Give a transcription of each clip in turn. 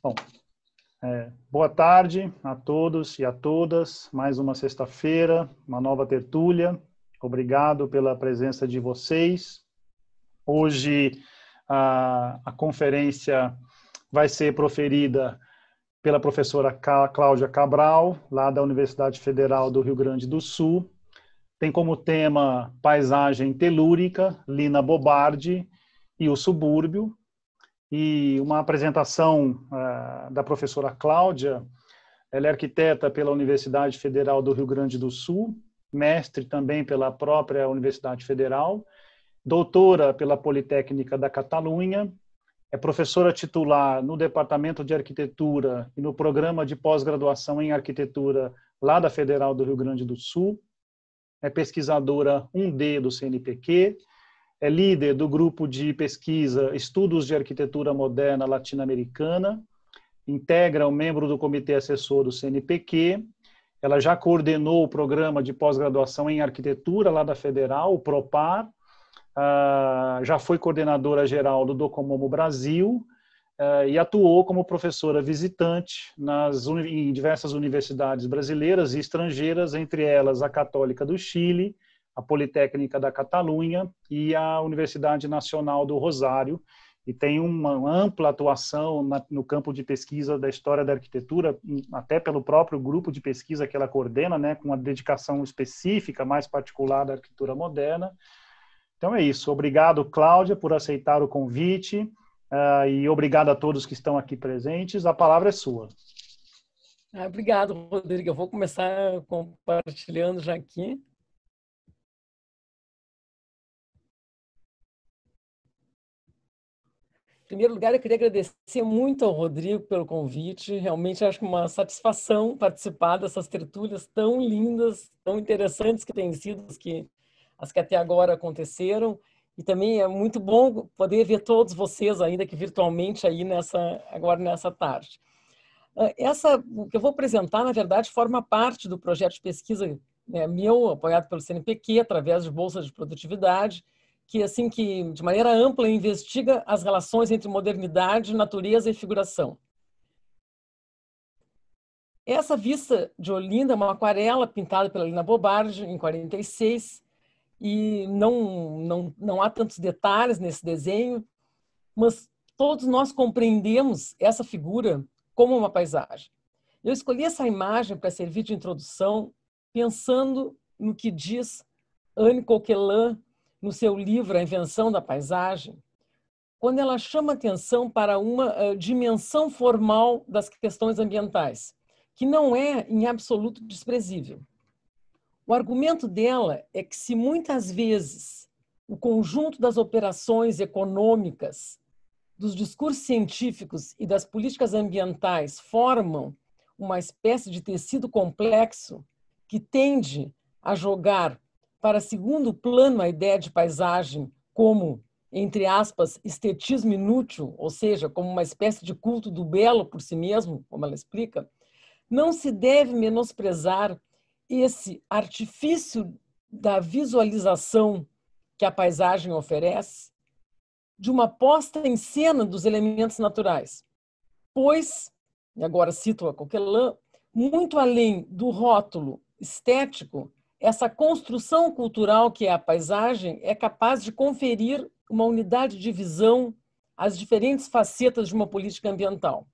Bom, é, boa tarde a todos e a todas. Mais uma sexta-feira, uma nova tertúlia. Obrigado pela presença de vocês. Hoje a, a conferência vai ser proferida pela professora Cláudia Cabral, lá da Universidade Federal do Rio Grande do Sul. Tem como tema paisagem telúrica, Lina Bobardi e o subúrbio, e uma apresentação uh, da professora Cláudia. Ela é arquiteta pela Universidade Federal do Rio Grande do Sul, mestre também pela própria Universidade Federal, doutora pela Politécnica da Catalunha, é professora titular no Departamento de Arquitetura e no Programa de Pós-Graduação em Arquitetura lá da Federal do Rio Grande do Sul, é pesquisadora 1D do CNPq, é líder do grupo de pesquisa Estudos de Arquitetura Moderna Latino-Americana, integra um membro do comitê assessor do CNPq, ela já coordenou o programa de pós-graduação em arquitetura lá da Federal, o PROPAR, ah, já foi coordenadora geral do Docomomo Brasil ah, e atuou como professora visitante nas, em diversas universidades brasileiras e estrangeiras, entre elas a Católica do Chile, a Politécnica da Catalunha e a Universidade Nacional do Rosário, e tem uma ampla atuação na, no campo de pesquisa da história da arquitetura, até pelo próprio grupo de pesquisa que ela coordena, né, com uma dedicação específica, mais particular da arquitetura moderna. Então é isso. Obrigado, Cláudia, por aceitar o convite uh, e obrigado a todos que estão aqui presentes. A palavra é sua. Ah, obrigado, Rodrigo. Eu vou começar compartilhando já aqui. primeiro lugar, eu queria agradecer muito ao Rodrigo pelo convite. Realmente acho uma satisfação participar dessas tertúlias tão lindas, tão interessantes que têm sido que, as que até agora aconteceram. E também é muito bom poder ver todos vocês ainda que virtualmente aí nessa agora nessa tarde. Ah, essa o que eu vou apresentar, na verdade, forma parte do projeto de pesquisa né, meu apoiado pelo CNPq através de bolsa de produtividade que assim que de maneira ampla investiga as relações entre modernidade, natureza e figuração. Essa vista de Olinda é uma aquarela pintada pela Lina Bobardi em 46 e não não não há tantos detalhes nesse desenho, mas todos nós compreendemos essa figura como uma paisagem. Eu escolhi essa imagem para servir de introdução, pensando no que diz Anne Coquelin no seu livro A Invenção da Paisagem, quando ela chama atenção para uma uh, dimensão formal das questões ambientais, que não é em absoluto desprezível. O argumento dela é que se muitas vezes o conjunto das operações econômicas, dos discursos científicos e das políticas ambientais formam uma espécie de tecido complexo que tende a jogar para segundo plano a ideia de paisagem como, entre aspas, estetismo inútil, ou seja, como uma espécie de culto do belo por si mesmo, como ela explica, não se deve menosprezar esse artifício da visualização que a paisagem oferece de uma posta em cena dos elementos naturais. Pois, e agora cito a Coquelin, muito além do rótulo estético, essa construção cultural que é a paisagem é capaz de conferir uma unidade de visão às diferentes facetas de uma política ambiental.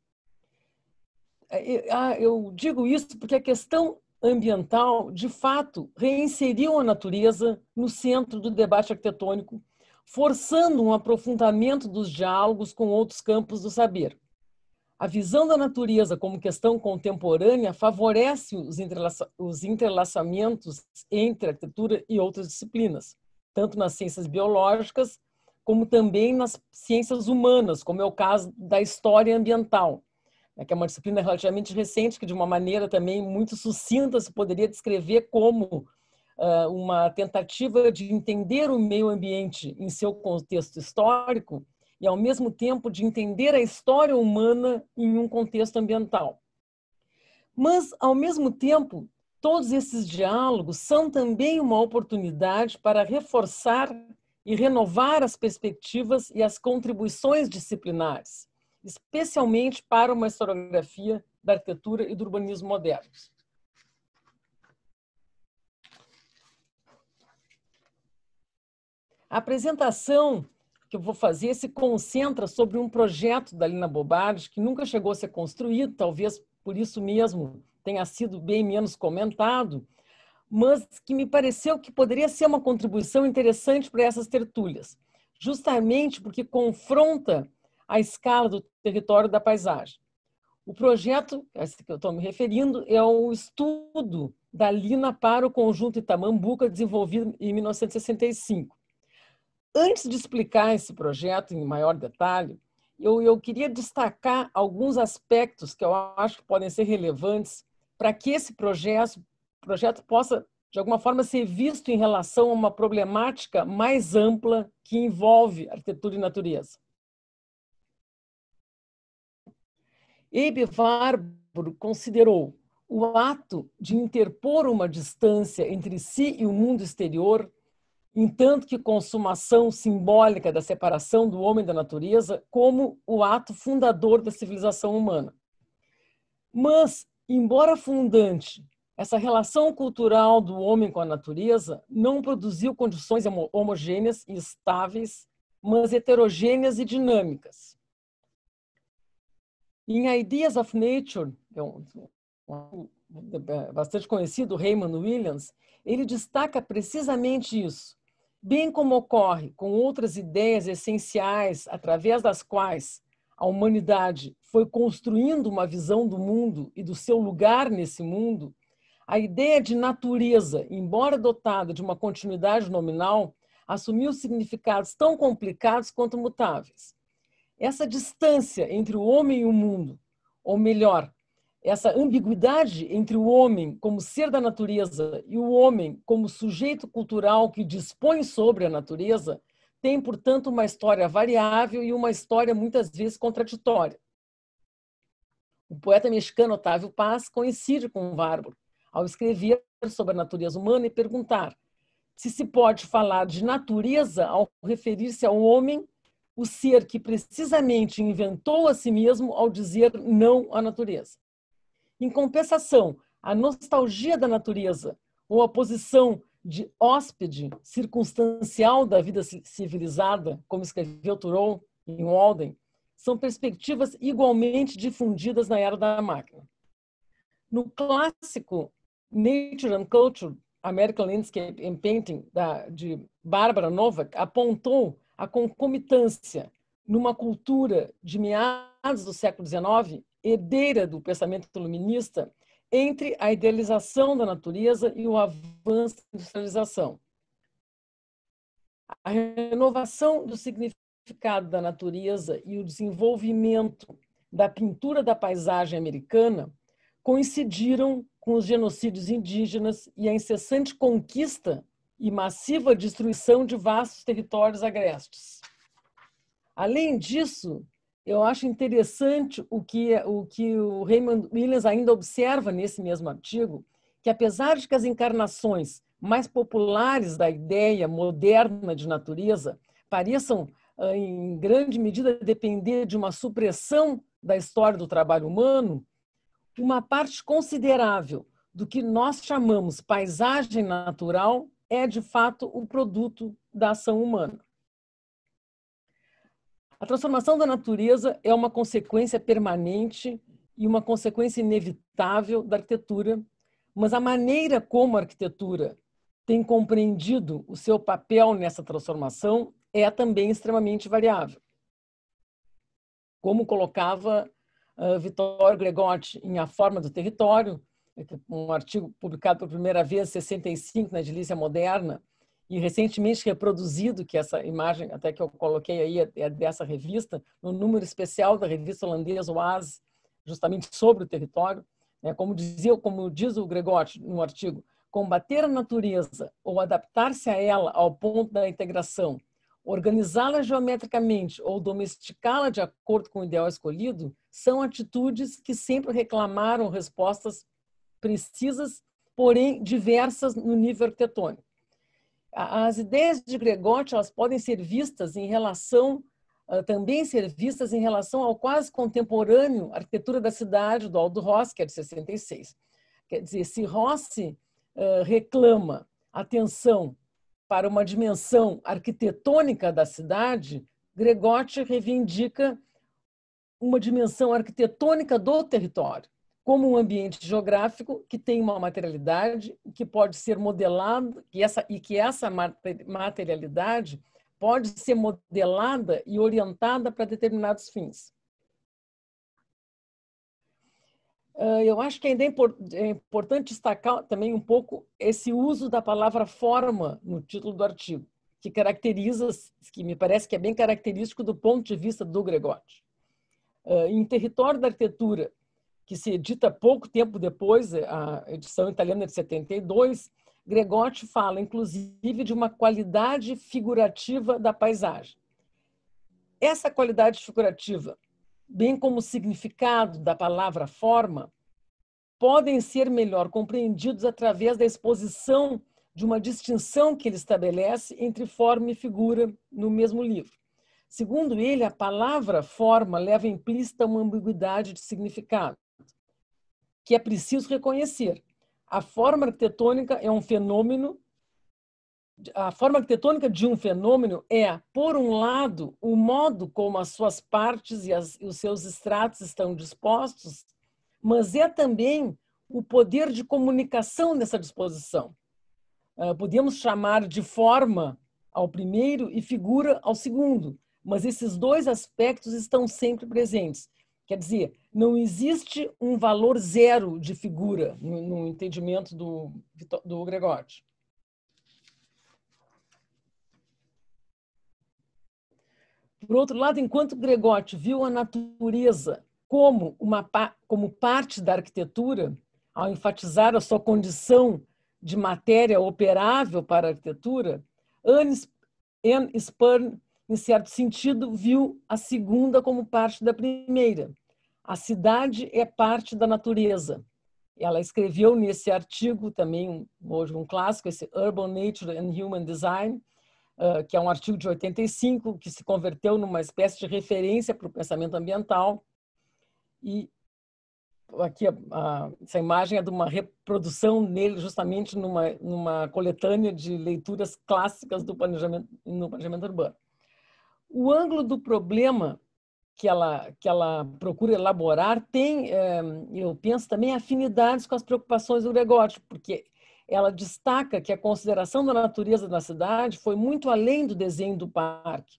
É, ah, eu digo isso porque a questão ambiental, de fato, reinseriu a natureza no centro do debate arquitetônico, forçando um aprofundamento dos diálogos com outros campos do saber. A visão da natureza como questão contemporânea favorece os, interlaça os interlaçamentos entre arquitetura e outras disciplinas, tanto nas ciências biológicas como também nas ciências humanas, como é o caso da história ambiental, né, que é uma disciplina relativamente recente, que de uma maneira também muito sucinta se poderia descrever como ah, uma tentativa de entender o meio ambiente em seu contexto histórico e, ao mesmo tempo, de entender a história humana em um contexto ambiental. Mas, ao mesmo tempo, todos esses diálogos são também uma oportunidade para reforçar e renovar as perspectivas e as contribuições disciplinares, especialmente para uma historiografia da arquitetura e do urbanismo modernos. A apresentação que eu vou fazer se concentra sobre um projeto da Lina Bobares que nunca chegou a ser construído, talvez por isso mesmo tenha sido bem menos comentado, mas que me pareceu que poderia ser uma contribuição interessante para essas tertúlias, justamente porque confronta a escala do território da paisagem. O projeto a que eu estou me referindo é o estudo da Lina para o conjunto Itamambuca, desenvolvido em 1965. Antes de explicar esse projeto em maior detalhe, eu, eu queria destacar alguns aspectos que eu acho que podem ser relevantes para que esse projeto, projeto possa, de alguma forma, ser visto em relação a uma problemática mais ampla que envolve arquitetura e natureza. Eibe Varbro considerou o ato de interpor uma distância entre si e o mundo exterior entanto que consumação simbólica da separação do homem da natureza como o ato fundador da civilização humana. Mas, embora fundante, essa relação cultural do homem com a natureza não produziu condições homogêneas e estáveis, mas heterogêneas e dinâmicas. Em Ideas of Nature, é é bastante conhecido, Raymond Williams, ele destaca precisamente isso, bem como ocorre com outras ideias essenciais através das quais a humanidade foi construindo uma visão do mundo e do seu lugar nesse mundo, a ideia de natureza, embora dotada de uma continuidade nominal, assumiu significados tão complicados quanto mutáveis. Essa distância entre o homem e o mundo, ou melhor, essa ambiguidade entre o homem como ser da natureza e o homem como sujeito cultural que dispõe sobre a natureza tem, portanto, uma história variável e uma história muitas vezes contraditória. O poeta mexicano Otávio Paz coincide com Warburg ao escrever sobre a natureza humana e perguntar se se pode falar de natureza ao referir-se ao homem, o ser que precisamente inventou a si mesmo ao dizer não à natureza. Em compensação, a nostalgia da natureza ou a posição de hóspede circunstancial da vida civilizada, como escreveu Thoreau em Walden, são perspectivas igualmente difundidas na era da máquina. No clássico Nature and Culture, American Landscape and Painting, da, de Barbara Novak, apontou a concomitância numa cultura de meados do século XIX herdeira do pensamento iluminista entre a idealização da natureza e o avanço da industrialização. A renovação do significado da natureza e o desenvolvimento da pintura da paisagem americana coincidiram com os genocídios indígenas e a incessante conquista e massiva destruição de vastos territórios agrestes. Além disso, eu acho interessante o que o, que o Raymond Williams ainda observa nesse mesmo artigo, que apesar de que as encarnações mais populares da ideia moderna de natureza pareçam, ah, em grande medida, depender de uma supressão da história do trabalho humano, uma parte considerável do que nós chamamos paisagem natural é, de fato, o produto da ação humana. A transformação da natureza é uma consequência permanente e uma consequência inevitável da arquitetura, mas a maneira como a arquitetura tem compreendido o seu papel nessa transformação é também extremamente variável. Como colocava uh, ah, Vittorio Gregotti em A Forma do Território, um artigo publicado pela primeira vez em 65 na Edilícia Moderna, e recentemente reproduzido, que é essa imagem até que eu coloquei aí é, é dessa revista, no número especial da revista holandesa Oase, justamente sobre o território. Né? Como, dizia, como diz o Gregotti no artigo, combater a natureza ou adaptar-se a ela ao ponto da integração, organizá-la geometricamente ou domesticá-la de acordo com o ideal escolhido, são atitudes que sempre reclamaram respostas precisas, porém diversas no nível arquitetônico as ideias de Gregotti elas podem ser vistas em relação ah, também ser vistas em relação ao quase contemporâneo arquitetura da cidade do Aldo Rossi, que é de 66. Quer dizer, se Rossi ah, reclama atenção para uma dimensão arquitetônica da cidade, Gregotti reivindica uma dimensão arquitetônica do território como um ambiente geográfico que tem uma materialidade que pode ser modelado e, essa, e que essa materialidade pode ser modelada e orientada para determinados fins. Ah, eu acho que ainda é, é importante destacar também um pouco esse uso da palavra forma no título do artigo, que caracteriza, que me parece que é bem característico do ponto de vista do Gregotti. Ah, em território da arquitetura, que se edita pouco tempo depois, é, a edição italiana de 72, Gregotti fala, inclusive, de uma qualidade figurativa da paisagem. Essa qualidade figurativa, bem como o significado da palavra forma, podem ser melhor compreendidos através da exposição de uma distinção que ele estabelece entre forma e figura no mesmo livro. Segundo ele, a palavra forma leva implícita uma ambiguidade de significado que é preciso reconhecer. A forma arquitetônica é um fenômeno. A forma arquitetônica de um fenômeno é, por um lado, o modo como as suas partes e, as, e os seus estratos estão dispostos, mas é também o poder de comunicação dessa disposição. Uh, podemos chamar de forma ao primeiro e figura ao segundo, mas esses dois aspectos estão sempre presentes. Quer dizer, não existe um valor zero de figura no, no entendimento do, do Gregotti. Por outro lado, enquanto Gregotti viu a natureza como, uma, como parte da arquitetura, ao enfatizar a sua condição de matéria operável para a arquitetura, Anne Spurn, em certo sentido, viu a segunda como parte da primeira. A cidade é parte da natureza. Ela escreveu nesse artigo também, hoje um clássico, esse Urban Nature and Human Design, ah, que é um artigo de 85, que se converteu numa espécie de referência para o pensamento ambiental. E aqui a, a, essa imagem é de uma reprodução nele justamente numa, numa coletânea de leituras clássicas do planejamento no planejamento urbano. O ângulo do problema que ela, que ela procura elaborar tem, eh, eu penso, também afinidades com as preocupações do Gregório, porque ela destaca que a consideração da natureza da cidade foi muito além do desenho do parque,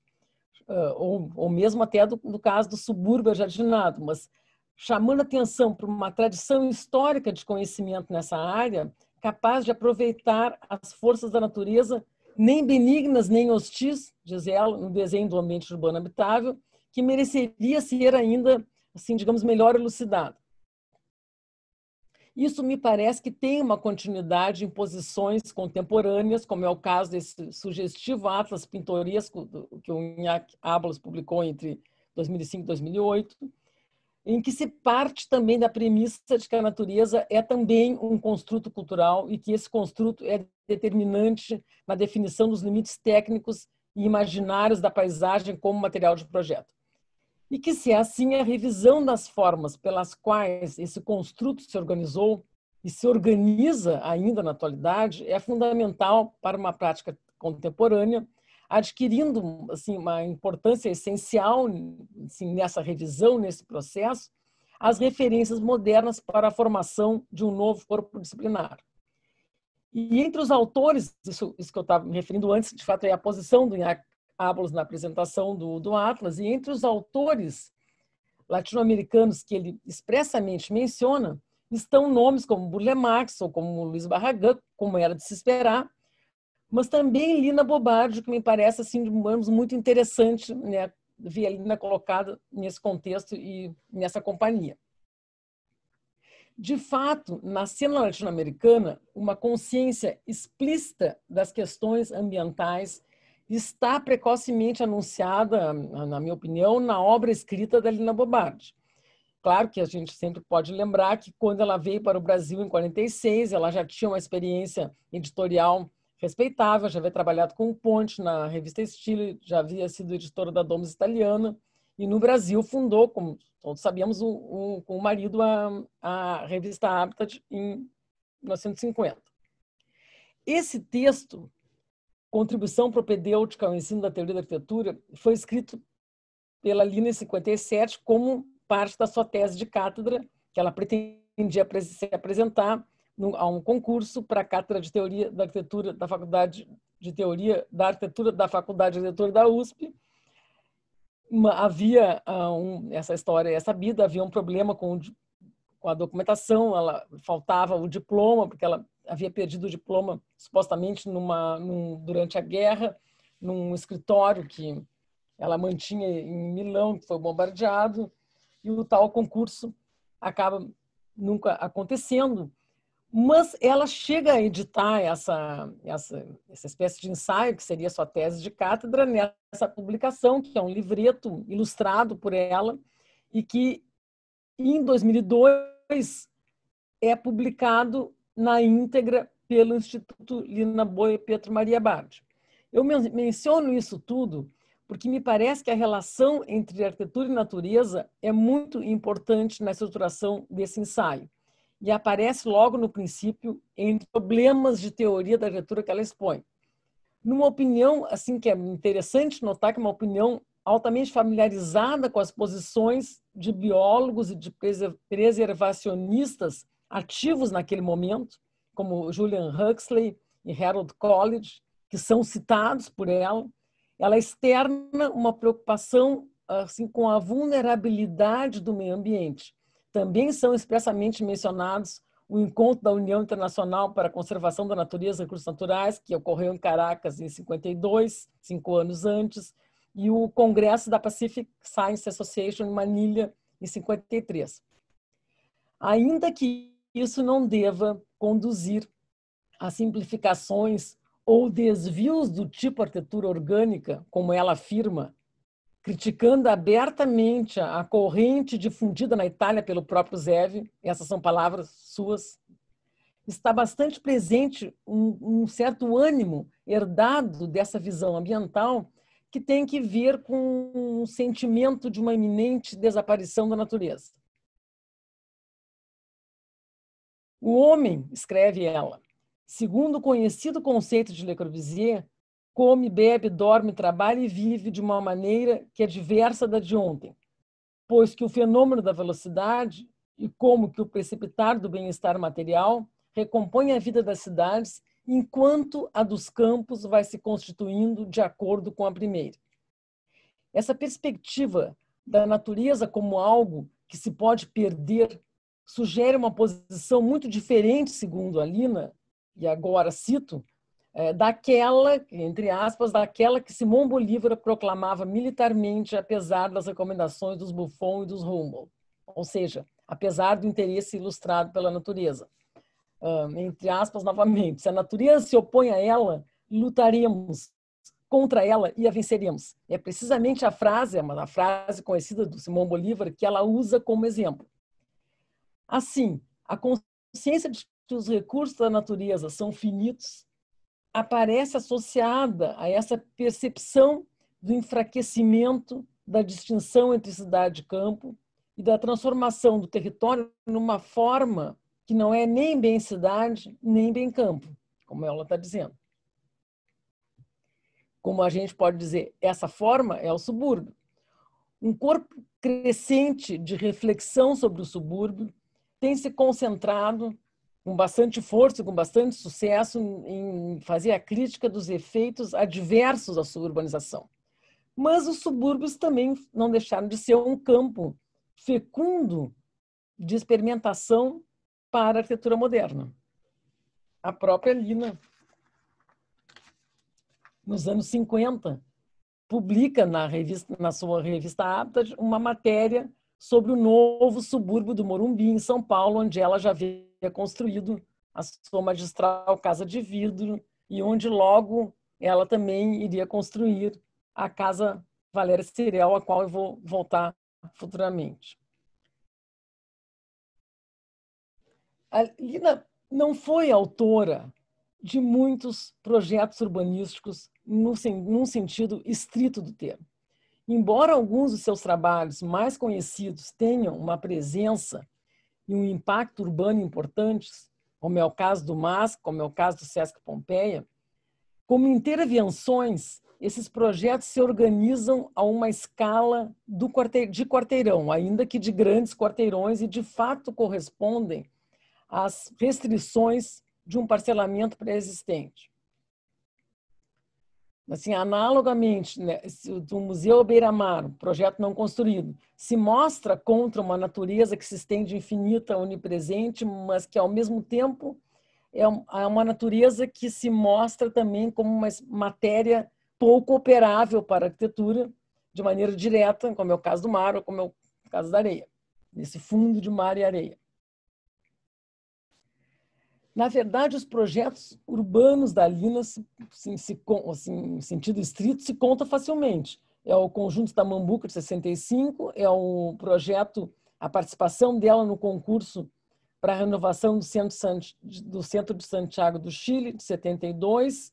ou, ou mesmo até do, caso do subúrbio jardinado, mas chamando atenção para uma tradição histórica de conhecimento nessa área, capaz de aproveitar as forças da natureza, nem benignas nem hostis, diz ela, no desenho do ambiente urbano habitável, que mereceria ser ainda, assim, digamos, melhor elucidado. Isso me parece que tem uma continuidade em posições contemporâneas, como é o caso desse sugestivo atlas pintoresco que o Inhac Ábalos publicou entre 2005 e 2008, em que se parte também da premissa de que a natureza é também um construto cultural e que esse construto é determinante na definição dos limites técnicos e imaginários da paisagem como material de projeto e que, se é assim, a revisão das formas pelas quais esse construto se organizou e se organiza ainda na atualidade é fundamental para uma prática contemporânea, adquirindo assim, uma importância essencial assim, nessa revisão, nesse processo, as referências modernas para a formação de um novo corpo disciplinar. E entre os autores, isso, isso que eu estava me referindo antes, de fato, é a posição do Iñaki Ábalos na apresentação do, do Atlas, e entre os autores latino-americanos que ele expressamente menciona, estão nomes como Burle Marx ou como Luiz Barragã, como era de se esperar, mas também Lina Bobardi, que me parece assim digamos, muito interessante, né, ver a Lina colocada nesse contexto e nessa companhia. De fato, na cena latino-americana, uma consciência explícita das questões ambientais está precocemente anunciada, na minha opinião, na obra escrita da Lina Bobardi. Claro que a gente sempre pode lembrar que quando ela veio para o Brasil em 46, ela já tinha uma experiência editorial respeitável, já havia trabalhado com o Ponte na revista Estilo, já havia sido editora da Domus Italiana, e no Brasil fundou, como todos sabíamos, um, um, com o marido a, a revista Habitat em 1950. Esse texto Contribuição propedêutica ao ensino da teoria da arquitetura, foi escrito pela Lina em 57 como parte da sua tese de cátedra, que ela pretendia se apresentar a um concurso para a cátedra de teoria da arquitetura da Faculdade de Teoria da Arquitetura da Faculdade de Arquitetura da USP. Uma, havia uh, um, essa história é sabida, havia um problema com, com a documentação, ela faltava o diploma porque ela havia perdido o diploma supostamente numa, num, durante a guerra, num escritório que ela mantinha em Milão, que foi bombardeado, e o tal concurso acaba nunca acontecendo. Mas ela chega a editar essa, essa, essa espécie de ensaio, que seria sua tese de cátedra, nessa publicação, que é um livreto ilustrado por ela, e que em 2002 é publicado na íntegra pelo Instituto Lina Boia Pietro Maria Bardi. Eu menciono isso tudo porque me parece que a relação entre arquitetura e natureza é muito importante na estruturação desse ensaio e aparece logo no princípio entre problemas de teoria da arquitetura que ela expõe. Numa opinião, assim que é interessante notar que é uma opinião altamente familiarizada com as posições de biólogos e de preservacionistas ativos naquele momento, como Julian Huxley e Harold College, que são citados por ela. Ela externa uma preocupação assim com a vulnerabilidade do meio ambiente. Também são expressamente mencionados o encontro da União Internacional para a Conservação da Natureza e Recursos Naturais, que ocorreu em Caracas em 52, cinco anos antes, e o Congresso da Pacific Science Association em Manilha em 53. Ainda que isso não deva conduzir a simplificações ou desvios do tipo arquitetura orgânica, como ela afirma, criticando abertamente a corrente difundida na Itália pelo próprio Zev, essas são palavras suas, está bastante presente um, um certo ânimo herdado dessa visão ambiental que tem que ver com um sentimento de uma iminente desaparição da natureza. O homem, escreve ela, segundo o conhecido conceito de Le Corbusier, come, bebe, dorme, trabalha e vive de uma maneira que é diversa da de ontem, pois que o fenômeno da velocidade e como que o precipitar do bem-estar material recompõe a vida das cidades enquanto a dos campos vai se constituindo de acordo com a primeira. Essa perspectiva da natureza como algo que se pode perder sugere uma posição muito diferente, segundo a Lina, e agora cito, é, daquela, entre aspas, daquela que Simão Bolívar proclamava militarmente, apesar das recomendações dos Buffon e dos Rommel, ou seja, apesar do interesse ilustrado pela natureza. entre aspas, novamente, se a natureza se opõe a ela, lutaremos contra ela e a venceremos. É precisamente a frase, é a frase conhecida do Simão Bolívar, que ela usa como exemplo. Assim, a consciência de que os recursos da natureza são finitos aparece associada a essa percepção do enfraquecimento da distinção entre cidade e campo e da transformação do território numa forma que não é nem bem cidade, nem bem campo, como ela está dizendo. Como a gente pode dizer, essa forma é o subúrbio. Um corpo crescente de reflexão sobre o subúrbio tem se concentrado com bastante força, com bastante sucesso, em fazer a crítica dos efeitos adversos à suburbanização. Mas os subúrbios também não deixaram de ser um campo fecundo de experimentação para a arquitetura moderna. A própria Lina, nos anos 50, publica na, revista, na sua revista Habitat uma matéria sobre o novo subúrbio do Morumbi, em São Paulo, onde ela já havia construído a sua magistral Casa de Vidro e onde logo ela também iria construir a Casa Valéria Cirel, a qual eu vou voltar futuramente. A Lina não foi autora de muitos projetos urbanísticos num, num sentido estrito do termo. Embora alguns dos seus trabalhos mais conhecidos tenham uma presença e um impacto urbano importantes, como é o caso do Mas, como é o caso do Sesc Pompeia, como intervenções, esses projetos se organizam a uma escala de quarteirão, ainda que de grandes quarteirões, e de fato correspondem às restrições de um parcelamento pré-existente. Assim, analogamente, né, do Museu Beira-Mar, projeto não construído, se mostra contra uma natureza que se estende infinita, onipresente, mas que ao mesmo tempo é, é uma natureza que se mostra também como uma matéria pouco operável para a arquitetura de maneira direta, como é o caso do mar ou como é o caso da areia, nesse fundo de mar e areia. Na verdade, os projetos urbanos da Lina, assim, se, assim, em sentido estrito, se conta facilmente. É o conjunto da Mambuca de 65, é o projeto, a participação dela no concurso para a renovação do centro, do centro de Santiago do Chile, de 72,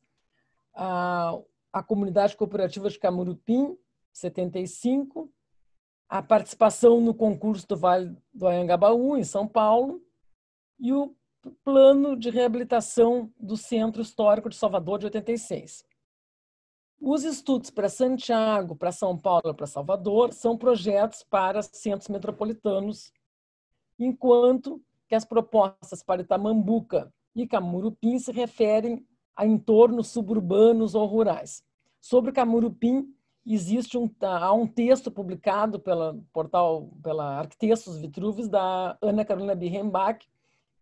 a, a comunidade cooperativa de Camurupim, 75, a participação no concurso do Vale do Anhangabaú, em São Paulo, e o plano de reabilitação do Centro Histórico de Salvador de 86. Os estudos para Santiago, para São Paulo, para Salvador são projetos para centros metropolitanos, enquanto que as propostas para Itamambuca e Camurupim se referem a entornos suburbanos ou rurais. Sobre Camurupim, existe um, há um texto publicado pela portal pela Arquitextos Vitruves da Ana Carolina Birrenbach,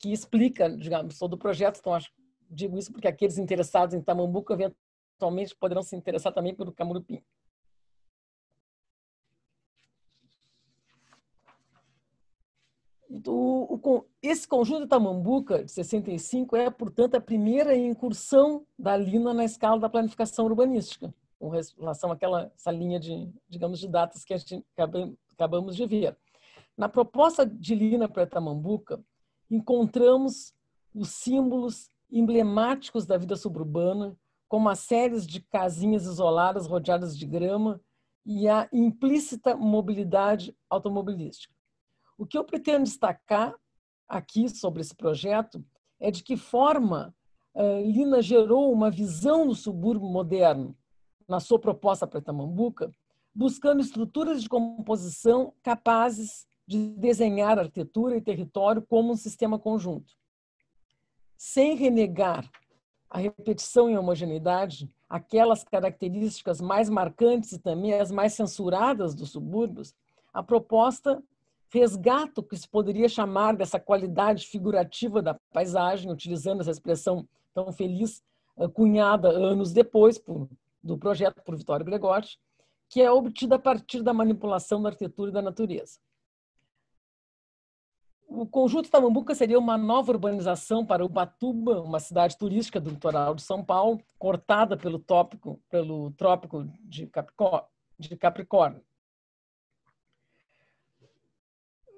que explica, digamos, todo o projeto. Então, acho, digo isso porque aqueles interessados em Tamambuca eventualmente poderão se interessar também pelo Camurupim. o, esse conjunto de Tamambuca, de 65, é, portanto, a primeira incursão da Lina na escala da planificação urbanística, com relação àquela essa linha de, digamos, de datas que a gente acabamos de ver. Na proposta de Lina para Tamambuca, encontramos os símbolos emblemáticos da vida suburbana, como as séries de casinhas isoladas rodeadas de grama e a implícita mobilidade automobilística. O que eu pretendo destacar aqui sobre esse projeto é de que forma eh, Lina gerou uma visão do subúrbio moderno na sua proposta para Itamambuca, buscando estruturas de composição capazes de desenhar arquitetura e território como um sistema conjunto. Sem renegar a repetição e a homogeneidade, aquelas características mais marcantes e também as mais censuradas dos subúrbios, a proposta resgata o que se poderia chamar dessa qualidade figurativa da paisagem, utilizando essa expressão tão feliz, eh, cunhada anos depois por, do projeto por Vitório Gregotti, que é obtida a partir da manipulação da arquitetura e da natureza. O Conjunto Tamambuca seria uma nova urbanização para Ubatuba, uma cidade turística do litoral de São Paulo, cortada pelo, tópico, pelo trópico de, Capricórnio. de Capricórnio.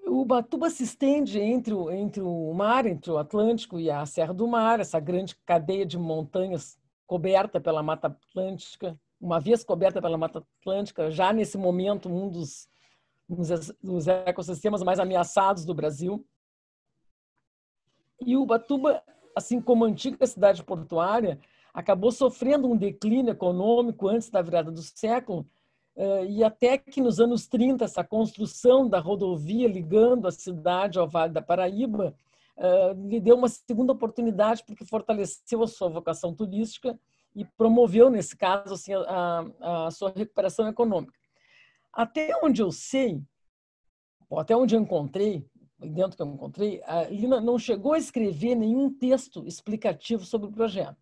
Ubatuba se estende entre o, entre o mar, entre o Atlântico e a Serra do Mar, essa grande cadeia de montanhas coberta pela Mata Atlântica, uma vez coberta pela Mata Atlântica, já nesse momento um dos nos ecossistemas mais ameaçados do Brasil. E Ubatuba, assim como antiga cidade portuária, acabou sofrendo um declínio econômico antes da virada do século, eh, e até que nos anos 30, essa construção da rodovia ligando a cidade ao Vale da Paraíba eh, lhe deu uma segunda oportunidade, porque fortaleceu a sua vocação turística e promoveu, nesse caso, assim, a, a sua recuperação econômica. Até onde eu sei, ou até onde eu encontrei, dentro que eu encontrei, a Lina não chegou a escrever nenhum texto explicativo sobre o projeto.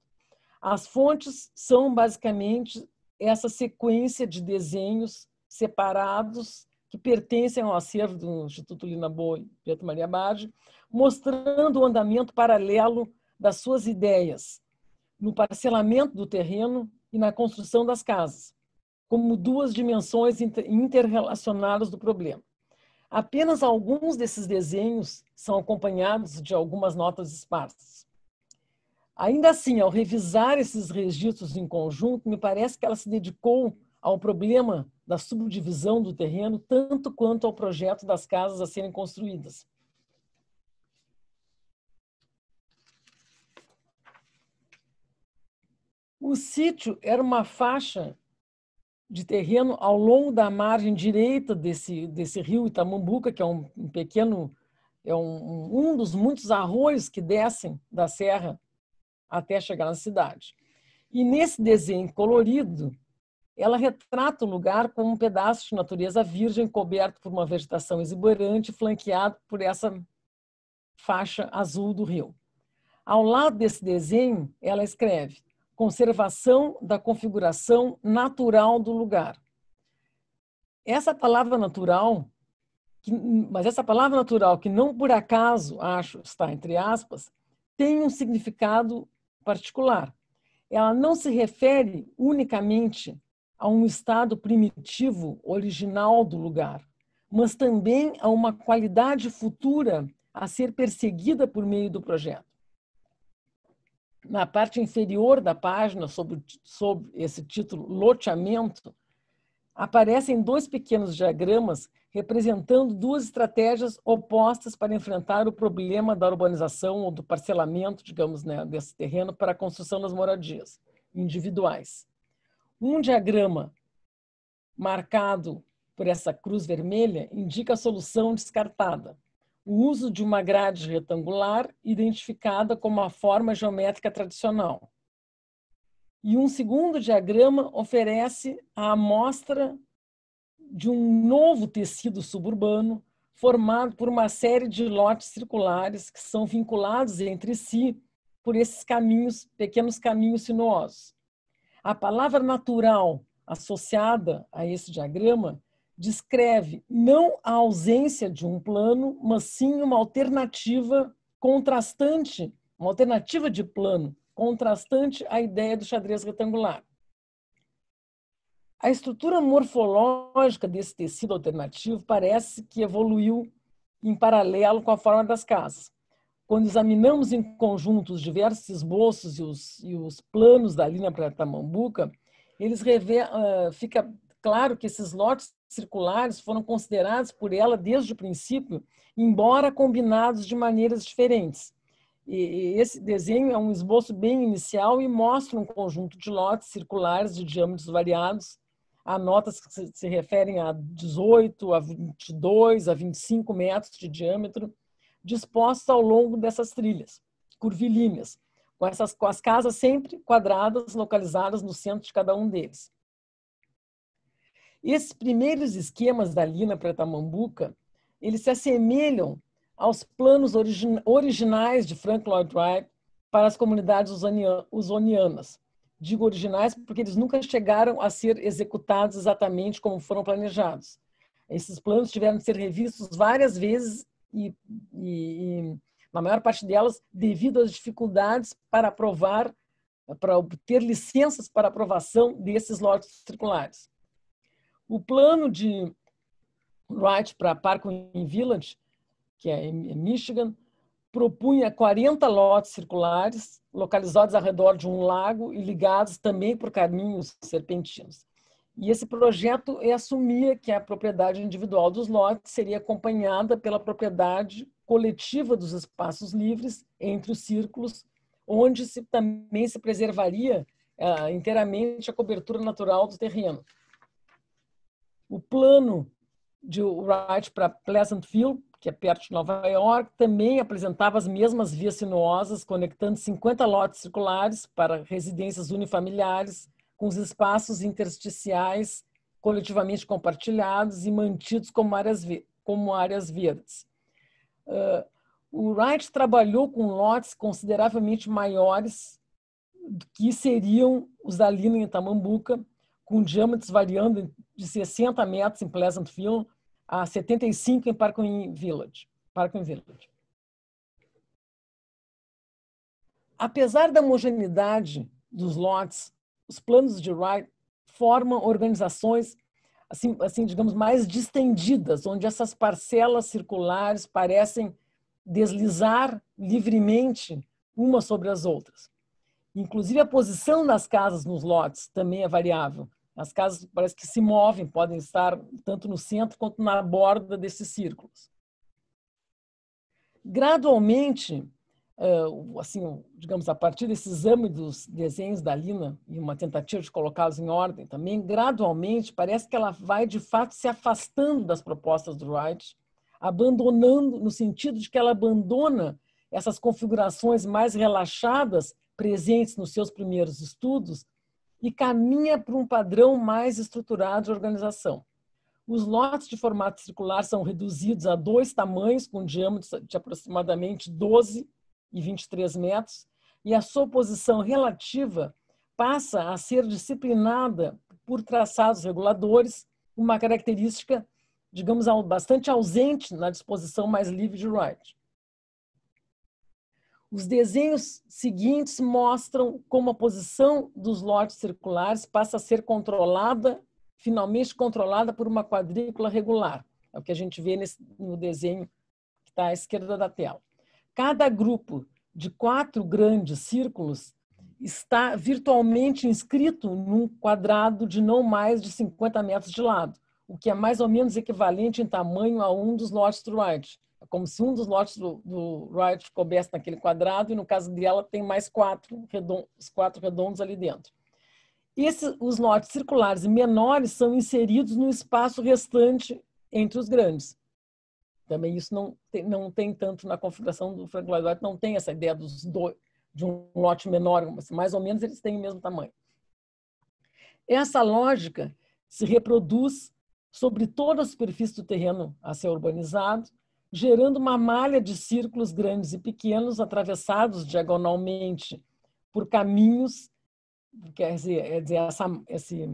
As fontes são basicamente essa sequência de desenhos separados que pertencem ao acervo do Instituto Lina Boa e Pietro Maria Bardi, mostrando o andamento paralelo das suas ideias no parcelamento do terreno e na construção das casas como duas dimensões interrelacionadas do problema. Apenas alguns desses desenhos são acompanhados de algumas notas esparsas. Ainda assim, ao revisar esses registros em conjunto, me parece que ela se dedicou ao problema da subdivisão do terreno tanto quanto ao projeto das casas a serem construídas. O sítio era uma faixa de terreno ao longo da margem direita desse, desse rio Itamambuca, que é um, um pequeno, é um, um dos muitos arroios que descem da serra até chegar na cidade. E nesse desenho colorido, ela retrata o lugar como um pedaço de natureza virgem coberto por uma vegetação exuberante, flanqueado por essa faixa azul do rio. Ao lado desse desenho, ela escreve: conservação da configuração natural do lugar. Essa palavra natural, que, mas essa palavra natural, que não por acaso, acho, está entre aspas, tem um significado particular. Ela não se refere unicamente a um estado primitivo original do lugar, mas também a uma qualidade futura a ser perseguida por meio do projeto na parte inferior da página, sobre, sobre esse título Loteamento, aparecem dois pequenos diagramas representando duas estratégias opostas para enfrentar o problema da urbanização ou do parcelamento, digamos, né, desse terreno para a construção das moradias individuais. Um diagrama marcado por essa cruz vermelha indica a solução descartada, o uso de uma grade retangular identificada como a forma geométrica tradicional. E um segundo diagrama oferece a amostra de um novo tecido suburbano formado por uma série de lotes circulares que são vinculados entre si por esses caminhos, pequenos caminhos sinuosos. A palavra natural associada a esse diagrama descreve não a ausência de um plano, mas sim uma alternativa contrastante, uma alternativa de plano contrastante à ideia do xadrez retangular. A estrutura morfológica desse tecido alternativo parece que evoluiu em paralelo com a forma das casas. Quando examinamos em conjunto os diversos esboços e os, e os planos da linha para Tamambuca, eles revê, uh, fica claro que esses lotes circulares foram considerados por ela desde o princípio, embora combinados de maneiras diferentes. E esse desenho é um esboço bem inicial e mostra um conjunto de lotes circulares de diâmetros variados. Há notas que se referem a 18, a 22, a 25 metros de diâmetro, dispostos ao longo dessas trilhas curvilíneas, com, essas, com as casas sempre quadradas localizadas no centro de cada um deles. Esses primeiros esquemas da Lina para Tamambuca, eles se assemelham aos planos originais de Frank Lloyd Wright para as comunidades usonianas. Digo originais porque eles nunca chegaram a ser executados exatamente como foram planejados. Esses planos tiveram de ser revistos várias vezes e, e, e na maior parte delas, devido às dificuldades para aprovar, para obter licenças para aprovação desses lotes circulares. O plano de Wright para Parkland Village, que é em Michigan, propunha 40 lotes circulares localizados ao redor de um lago e ligados também por caminhos serpentinos. E esse projeto é assumia que a propriedade individual dos lotes seria acompanhada pela propriedade coletiva dos espaços livres entre os círculos, onde se, também se preservaria uh, inteiramente a cobertura natural do terreno o plano de Wright para Pleasantville, que é perto de Nova York, também apresentava as mesmas vias sinuosas, conectando 50 lotes circulares para residências unifamiliares com os espaços intersticiais coletivamente compartilhados e mantidos como áreas, como áreas verdes. Uh, o Wright trabalhou com lotes consideravelmente maiores do que seriam os da Lina em Tamambuca, com diâmetros variando de 60 metros em Pleasant View a 75 em Parkway Village. Parkway Village. Apesar da homogeneidade dos lotes, os planos de Wright formam organizações assim, assim digamos mais distendidas, onde essas parcelas circulares parecem deslizar livremente umas sobre as outras. Inclusive a posição das casas nos lotes também é variável. As casas parece que se movem, podem estar tanto no centro quanto na borda desses círculos. Gradualmente, eh, assim, digamos, a partir desse exame dos desenhos da Lina e uma tentativa de colocá-los em ordem também, gradualmente parece que ela vai de fato se afastando das propostas do Wright, abandonando no sentido de que ela abandona essas configurações mais relaxadas presentes nos seus primeiros estudos e caminha para um padrão mais estruturado de organização. Os lotes de formato circular são reduzidos a dois tamanhos, com diâmetros de aproximadamente 12 e 23 metros, e a sua posição relativa passa a ser disciplinada por traçados reguladores, uma característica, digamos, bastante ausente na disposição mais livre de Wright. Os desenhos seguintes mostram como a posição dos lotes circulares passa a ser controlada, finalmente controlada por uma quadrícula regular. É o que a gente vê nesse, no desenho que está à esquerda da tela. Cada grupo de quatro grandes círculos está virtualmente inscrito num quadrado de não mais de 50 metros de lado, o que é mais ou menos equivalente em tamanho a um dos lotes Truide como se um dos lotes do, do Wright coubesse naquele quadrado, e no caso dela tem mais quatro, redondos, quatro redondos ali dentro. Esse, os lotes circulares menores são inseridos no espaço restante entre os grandes. Também isso não tem, não tem tanto na configuração do Frank Lloyd Wright, não tem essa ideia dos dois, de um lote menor, mas mais ou menos eles têm o mesmo tamanho. Essa lógica se reproduz sobre toda a superfície do terreno a ser urbanizado gerando uma malha de círculos grandes e pequenos atravessados diagonalmente por caminhos, quer dizer, é, quer dizer essa, esse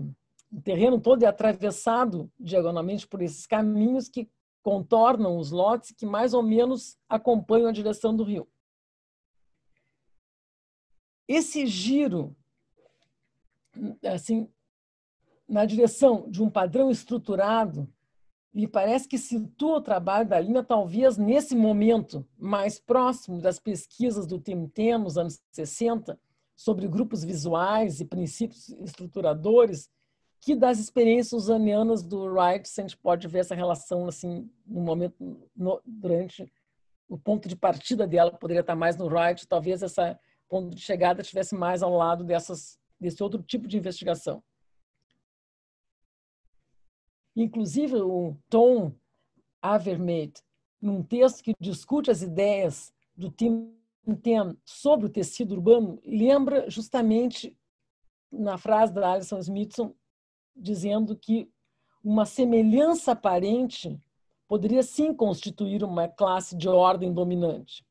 terreno todo é atravessado diagonalmente por esses caminhos que contornam os lotes que mais ou menos acompanham a direção do rio. Esse giro, assim, na direção de um padrão estruturado me parece que situa o trabalho da Lina talvez nesse momento mais próximo das pesquisas do Temtem nos anos 60 sobre grupos visuais e princípios estruturadores que das experiências usanianas do Wright, se a gente pode ver essa relação assim no momento no, durante o ponto de partida dela poderia estar mais no Wright, talvez essa ponto de chegada estivesse mais ao lado dessas desse outro tipo de investigação inclusive o Tom Avermaet, num texto que discute as ideias do Tim Tam sobre o tecido urbano, lembra justamente na frase da Alison Smithson dizendo que uma semelhança aparente poderia sim constituir uma classe de ordem dominante.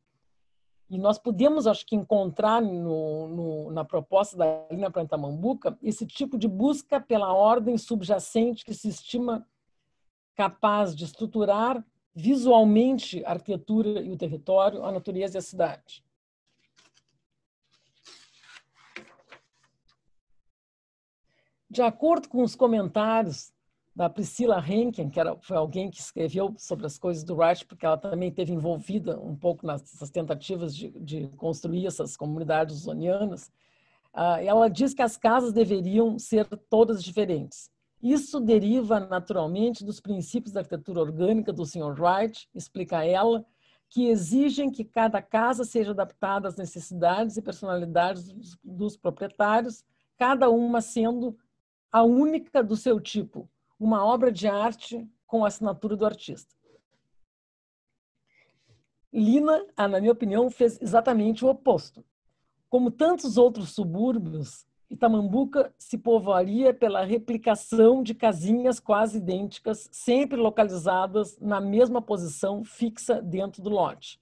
E nós podemos, acho que, encontrar no, no, na proposta da Lina Planta Mambuca esse tipo de busca pela ordem subjacente que se estima capaz de estruturar visualmente a arquitetura e o território, a natureza e a cidade. De acordo com os comentários da Priscila Henken, que era, foi alguém que escreveu sobre as coisas do Reich, porque ela também teve envolvida um pouco nessas tentativas de, de construir essas comunidades zonianas, uh, ah, ela diz que as casas deveriam ser todas diferentes. Isso deriva naturalmente dos princípios da arquitetura orgânica do Sr. Wright, explica ela, que exigem que cada casa seja adaptada às necessidades e personalidades dos, dos proprietários, cada uma sendo a única do seu tipo, uma obra de arte com a assinatura do artista. Lina, ah, na minha opinião, fez exatamente o oposto. Como tantos outros subúrbios, Itamambuca se povoaria pela replicação de casinhas quase idênticas, sempre localizadas na mesma posição fixa dentro do lote.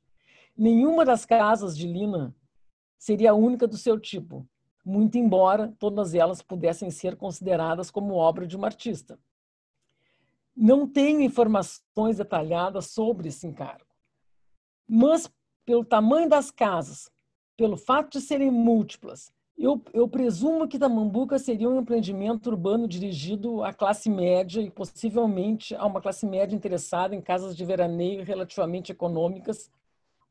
Nenhuma das casas de Lina seria a única do seu tipo, muito embora todas elas pudessem ser consideradas como obra de um artista. Não tenho informações detalhadas sobre esse encargo, mas pelo tamanho das casas, pelo fato de serem múltiplas, eu, eu presumo que Tamambuca seria um empreendimento urbano dirigido à classe média e possivelmente a uma classe média interessada em casas de veraneio relativamente econômicas,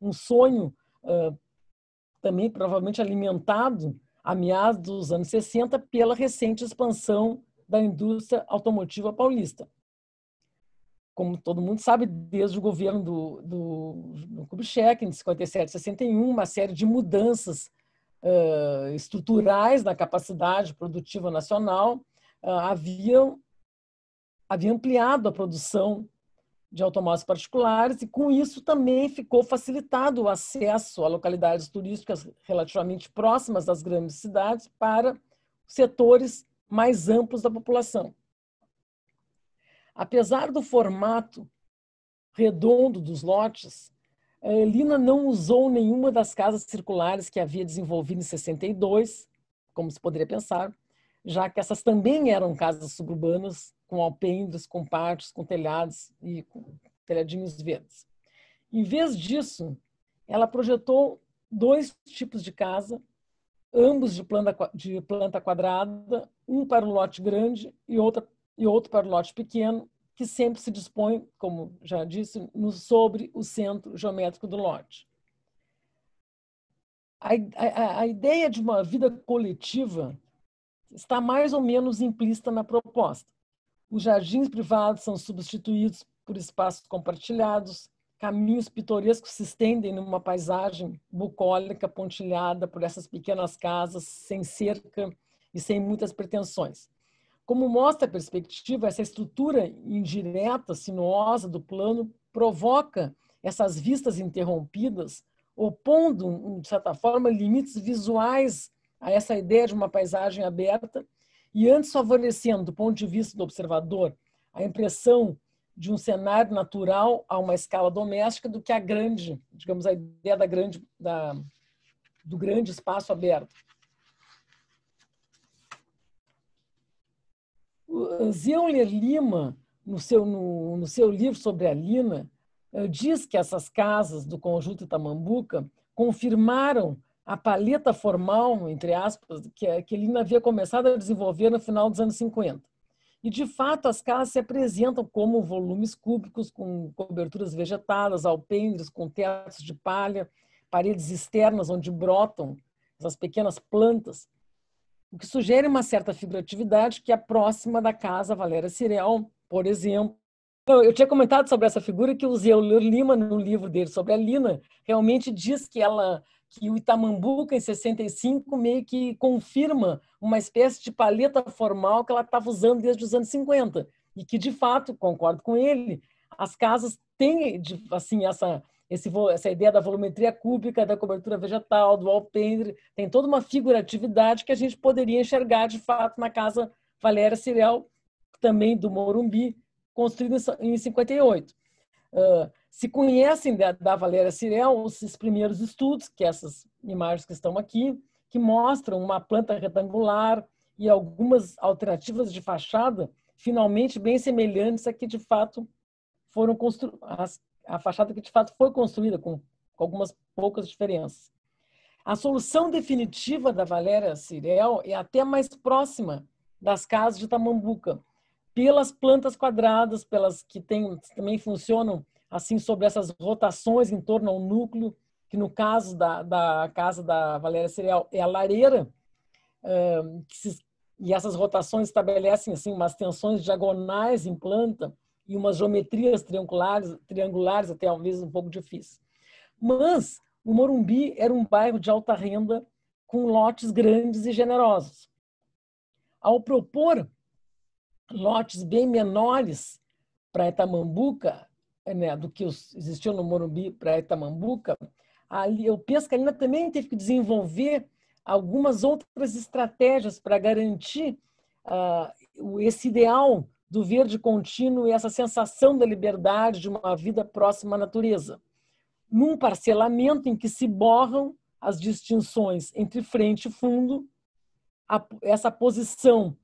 um sonho uh, também provavelmente alimentado a meados dos anos 60 pela recente expansão da indústria automotiva paulista como todo mundo sabe, desde o governo do, do, do Kubitschek, em 57, 61, uma série de mudanças uh, estruturais na capacidade produtiva nacional uh, haviam, ampliado a produção de automóveis particulares e, com isso, também ficou facilitado o acesso a localidades turísticas relativamente próximas das grandes cidades para setores mais amplos da população. Apesar do formato redondo dos lotes, Lina não usou nenhuma das casas circulares que havia desenvolvido em 62, como se poderia pensar, já que essas também eram casas suburbanas, com alpendres, com partes, com telhados e com telhadinhos verdes. Em vez disso, ela projetou dois tipos de casa, ambos de planta, de planta quadrada, um para o lote grande e outra, e outro para o lote pequeno, que sempre se dispõe, como já disse, no, sobre o centro geométrico do lote. A, a, a ideia de uma vida coletiva está mais ou menos implícita na proposta. Os jardins privados são substituídos por espaços compartilhados, caminhos pitorescos se estendem numa paisagem bucólica pontilhada por essas pequenas casas sem cerca e sem muitas pretensões. Como mostra a perspectiva, essa estrutura indireta, sinuosa do plano provoca essas vistas interrompidas, opondo, de certa forma, limites visuais a essa ideia de uma paisagem aberta e antes favorecendo, do ponto de vista do observador, a impressão de um cenário natural a uma escala doméstica do que a grande, digamos, a ideia da grande, da, do grande espaço aberto. Eh, Zeuler Lima, no seu, no, no seu livro sobre a Lina, eh, diz que essas casas do conjunto Itamambuca confirmaram a paleta formal, entre aspas, que, eh, que Lina havia começado a desenvolver no final dos anos 50. E, de fato, as casas se apresentam como volumes cúbicos, com coberturas vegetadas, alpendres, com tetos de palha, paredes externas onde brotam essas pequenas plantas, o que sugere uma certa figuratividade que é próxima da casa Valéria Cirel, por exemplo. Eu tinha comentado sobre essa figura que o Zeu Lima, no livro dele sobre a Lina, realmente diz que ela que o Itamambuca, em 65, meio que confirma uma espécie de paleta formal que ela estava usando desde os anos 50. E que, de fato, concordo com ele, as casas têm assim, essa, esse, essa ideia da volumetria cúbica, da cobertura vegetal, do alpendre, tem toda uma figuratividade que a gente poderia enxergar de fato na casa Valéria Cirel, também do Morumbi, construída em 58. Uh, ah, se conhecem da, da Valéria Cirel os primeiros estudos, que essas imagens que estão aqui, que mostram uma planta retangular e algumas alternativas de fachada finalmente bem semelhantes a que de fato foram construídas a fachada que de fato foi construída com algumas poucas diferenças. A solução definitiva da Valéria Cirel é até mais próxima das casas de Tamambuca, pelas plantas quadradas, pelas que, tem, também funcionam assim sobre essas rotações em torno ao núcleo, que no caso da, da casa da Valéria Cereal é a lareira, um, se, e essas rotações estabelecem assim umas tensões diagonais em planta, e umas geometrias triangulares, triangulares até às vezes um pouco difíceis. Mas o Morumbi era um bairro de alta renda com lotes grandes e generosos. Ao propor lotes bem menores para Itamambuca, né, do que existiam no Morumbi para Itamambuca, ali, eu penso que a Lina também teve que desenvolver algumas outras estratégias para garantir uh, esse ideal do verde contínuo e essa sensação da liberdade de uma vida próxima à natureza, num parcelamento em que se borram as distinções entre frente e fundo, a, essa posição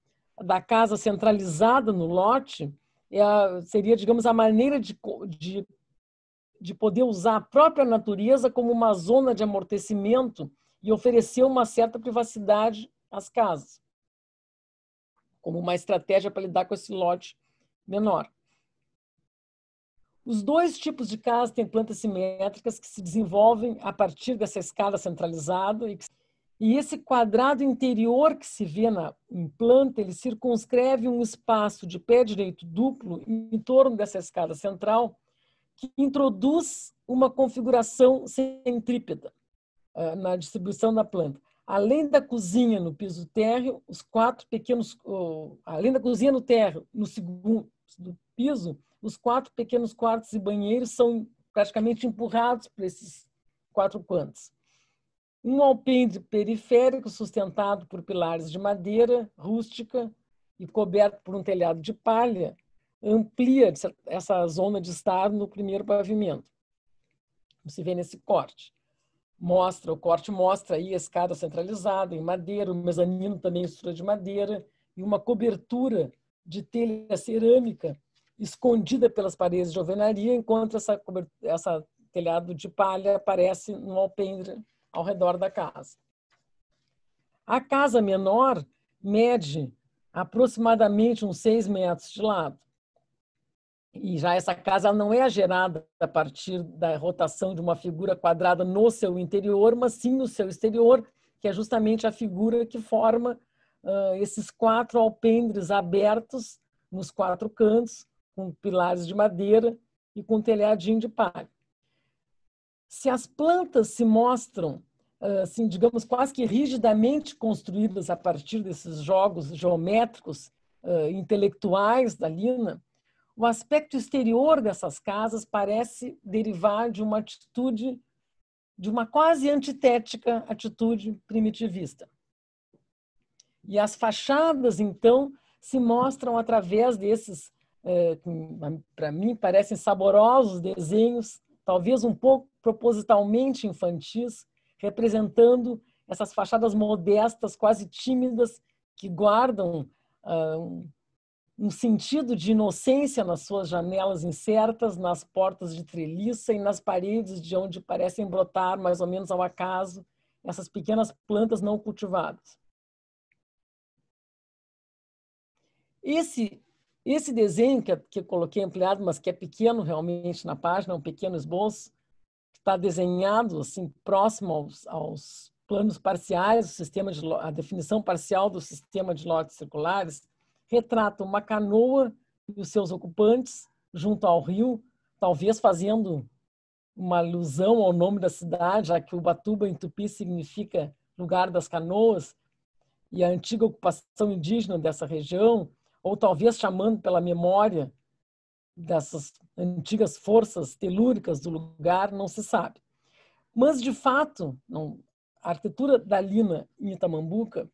da casa centralizada no lote é a, seria, digamos, a maneira de, de, de poder usar a própria natureza como uma zona de amortecimento e oferecer uma certa privacidade às casas como uma estratégia para lidar com esse lote menor. Os dois tipos de casas têm plantas simétricas que se desenvolvem a partir dessa escada centralizada e, que... e esse quadrado interior que se vê na em planta, ele circunscreve um espaço de pé direito duplo em torno dessa escada central que introduz uma configuração centrípeta uh, na distribuição da planta. Além da cozinha no piso térreo, os quatro pequenos, oh, além da cozinha no térreo, no segundo do piso, os quatro pequenos quartos e banheiros são praticamente empurrados por esses quatro cantos. Um alpendre periférico sustentado por pilares de madeira rústica e coberto por um telhado de palha amplia essa zona de estado no primeiro pavimento. Como se vê nesse corte mostra, o corte mostra aí a escada centralizada em madeira, o mezanino também é estrutura de madeira e uma cobertura de telha cerâmica escondida pelas paredes de alvenaria, enquanto essa, essa telhado de palha aparece no alpendre ao redor da casa. A casa menor mede aproximadamente uns 6 metros de lado e já essa casa não é gerada a partir da rotação de uma figura quadrada no seu interior, mas sim no seu exterior, que é justamente a figura que forma uh, esses quatro alpendres abertos nos quatro cantos, com pilares de madeira e com telhadinho de palha. Se as plantas se mostram, uh, assim, digamos, quase que rigidamente construídas a partir desses jogos geométricos uh, intelectuais da Lina, o aspecto exterior dessas casas parece derivar de uma atitude, de uma quase antitética atitude primitivista. E as fachadas, então, se mostram através desses, eh, para mim, parecem saborosos desenhos, talvez um pouco propositalmente infantis, representando essas fachadas modestas, quase tímidas, que guardam uh, um sentido de inocência nas suas janelas incertas, nas portas de treliça e nas paredes de onde parecem brotar, mais ou menos ao acaso, essas pequenas plantas não cultivadas. Esse esse desenho que, que eu coloquei ampliado, mas que é pequeno realmente na página, um pequeno esboço, que está desenhado assim próximo aos, aos planos parciais, o sistema de, a definição parcial do sistema de lotes circulares, retrata uma canoa e os seus ocupantes junto ao rio, talvez fazendo uma alusão ao nome da cidade, já que Ubatuba em tupi significa lugar das canoas e a antiga ocupação indígena dessa região, ou talvez chamando pela memória dessas antigas forças telúricas do lugar, não se sabe. Mas, de fato, não, a arquitetura da Lina em Itamambuca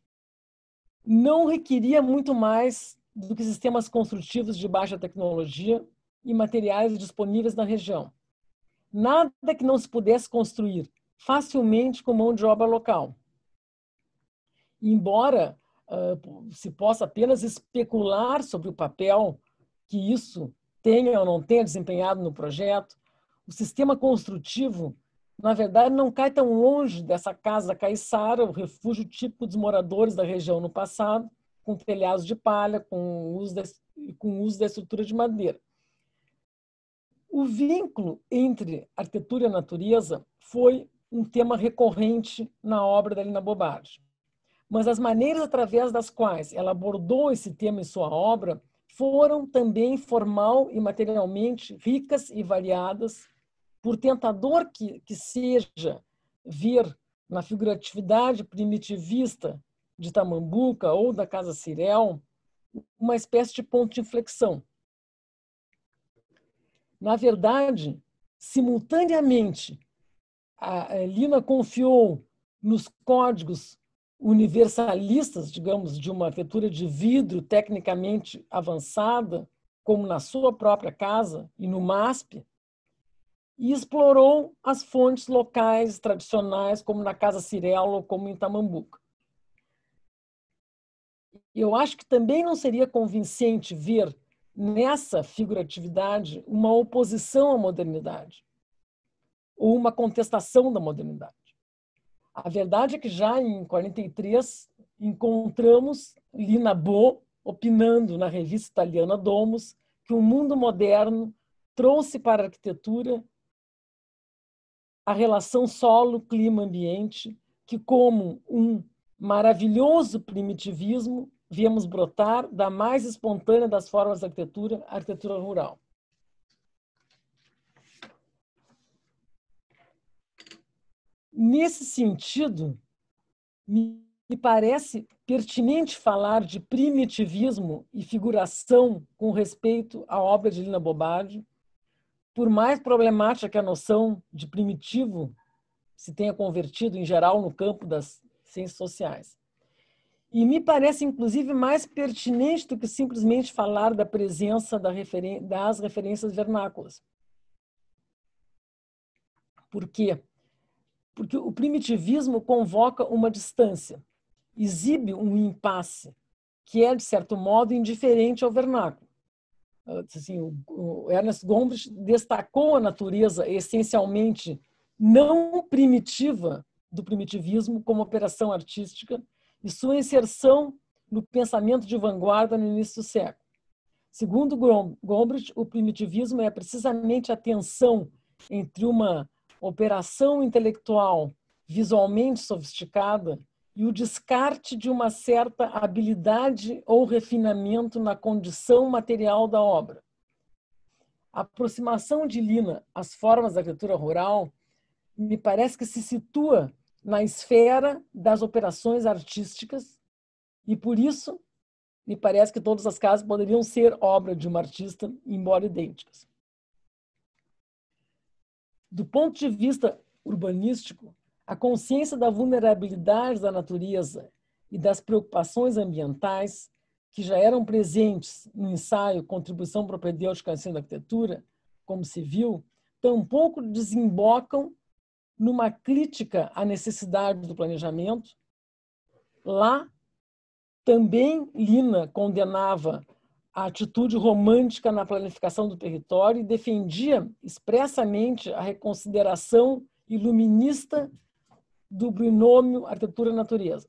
não requeria muito mais do que sistemas construtivos de baixa tecnologia e materiais disponíveis na região. Nada que não se pudesse construir facilmente com mão de obra local. Embora uh, se possa apenas especular sobre o papel que isso tenha ou não tenha desempenhado no projeto, o sistema construtivo na verdade, não cai tão longe dessa casa caiçara, o refúgio típico dos moradores da região no passado, com telhados de palha, com uso com uso da estrutura de madeira. O vínculo entre arquitetura e natureza foi um tema recorrente na obra da Lina Bobardi. Mas as maneiras através das quais ela abordou esse tema em sua obra foram também formal e materialmente ricas e variadas por tentador que, que seja vir na figuratividade primitivista de Tamambuca ou da Casa Cirel, uma espécie de ponto de inflexão. Na verdade, simultaneamente, a Lina confiou nos códigos universalistas, digamos, de uma arquitetura de vidro tecnicamente avançada, como na sua própria casa e no MASP, e explorou as fontes locais tradicionais, como na Casa Cirelo, como em Tamambuca. Eu acho que também não seria convincente ver nessa figuratividade uma oposição à modernidade ou uma contestação da modernidade. A verdade é que já em 43 encontramos Lina Bo opinando na revista italiana Domus que o mundo moderno trouxe para a arquitetura a relação solo-clima-ambiente, que, como um maravilhoso primitivismo, viemos brotar da mais espontânea das formas de arquitetura, a arquitetura rural. Nesse sentido, me parece pertinente falar de primitivismo e figuração com respeito à obra de Lina Bobardi, por mais problemática que a noção de primitivo se tenha convertido em geral no campo das ciências sociais. E me parece, inclusive, mais pertinente do que simplesmente falar da presença da referen das referências vernáculas. Por quê? Porque o primitivismo convoca uma distância, exibe um impasse, que é, de certo modo, indiferente ao vernáculo assim, o Ernest Gombrich destacou a natureza essencialmente não primitiva do primitivismo como operação artística e sua inserção no pensamento de vanguarda no início do século. Segundo Gombrich, o primitivismo é precisamente a tensão entre uma operação intelectual visualmente sofisticada e o descarte de uma certa habilidade ou refinamento na condição material da obra. A aproximação de Lina às formas da arquitetura rural me parece que se situa na esfera das operações artísticas e, por isso, me parece que todas as casas poderiam ser obra de um artista, embora idênticas. Do ponto de vista urbanístico, a consciência da vulnerabilidade da natureza e das preocupações ambientais, que já eram presentes no ensaio Contribuição Propedêutica à Ciência da Arquitetura, como se viu, tampouco desembocam numa crítica à necessidade do planejamento. Lá, também Lina condenava a atitude romântica na planificação do território e defendia expressamente a reconsideração iluminista do binômio arquitetura-natureza.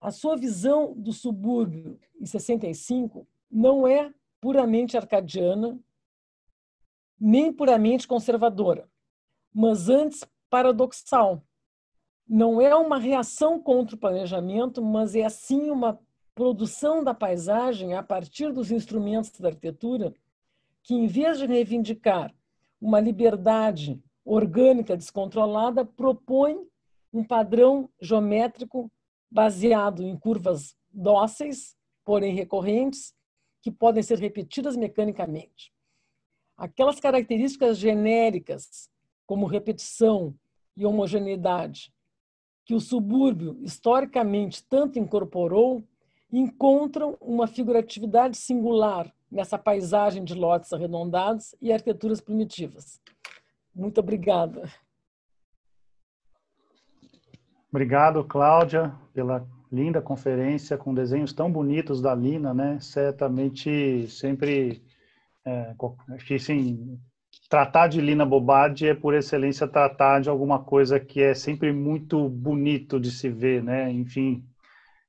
A sua visão do subúrbio em 65 não é puramente arcadiana, nem puramente conservadora, mas antes paradoxal. Não é uma reação contra o planejamento, mas é assim uma produção da paisagem a partir dos instrumentos da arquitetura, que em vez de reivindicar uma liberdade orgânica descontrolada propõe um padrão geométrico baseado em curvas dóceis, porém recorrentes, que podem ser repetidas mecanicamente. Aquelas características genéricas, como repetição e homogeneidade, que o subúrbio historicamente tanto incorporou, encontram uma figuratividade singular nessa paisagem de lotes arredondados e arquiteturas primitivas. Muito obrigada. Obrigado, Cláudia, pela linda conferência com desenhos tão bonitos da Lina, né? Certamente sempre é, sim. tratar de Lina Bobardi é por excelência tratar de alguma coisa que é sempre muito bonito de se ver, né? Enfim,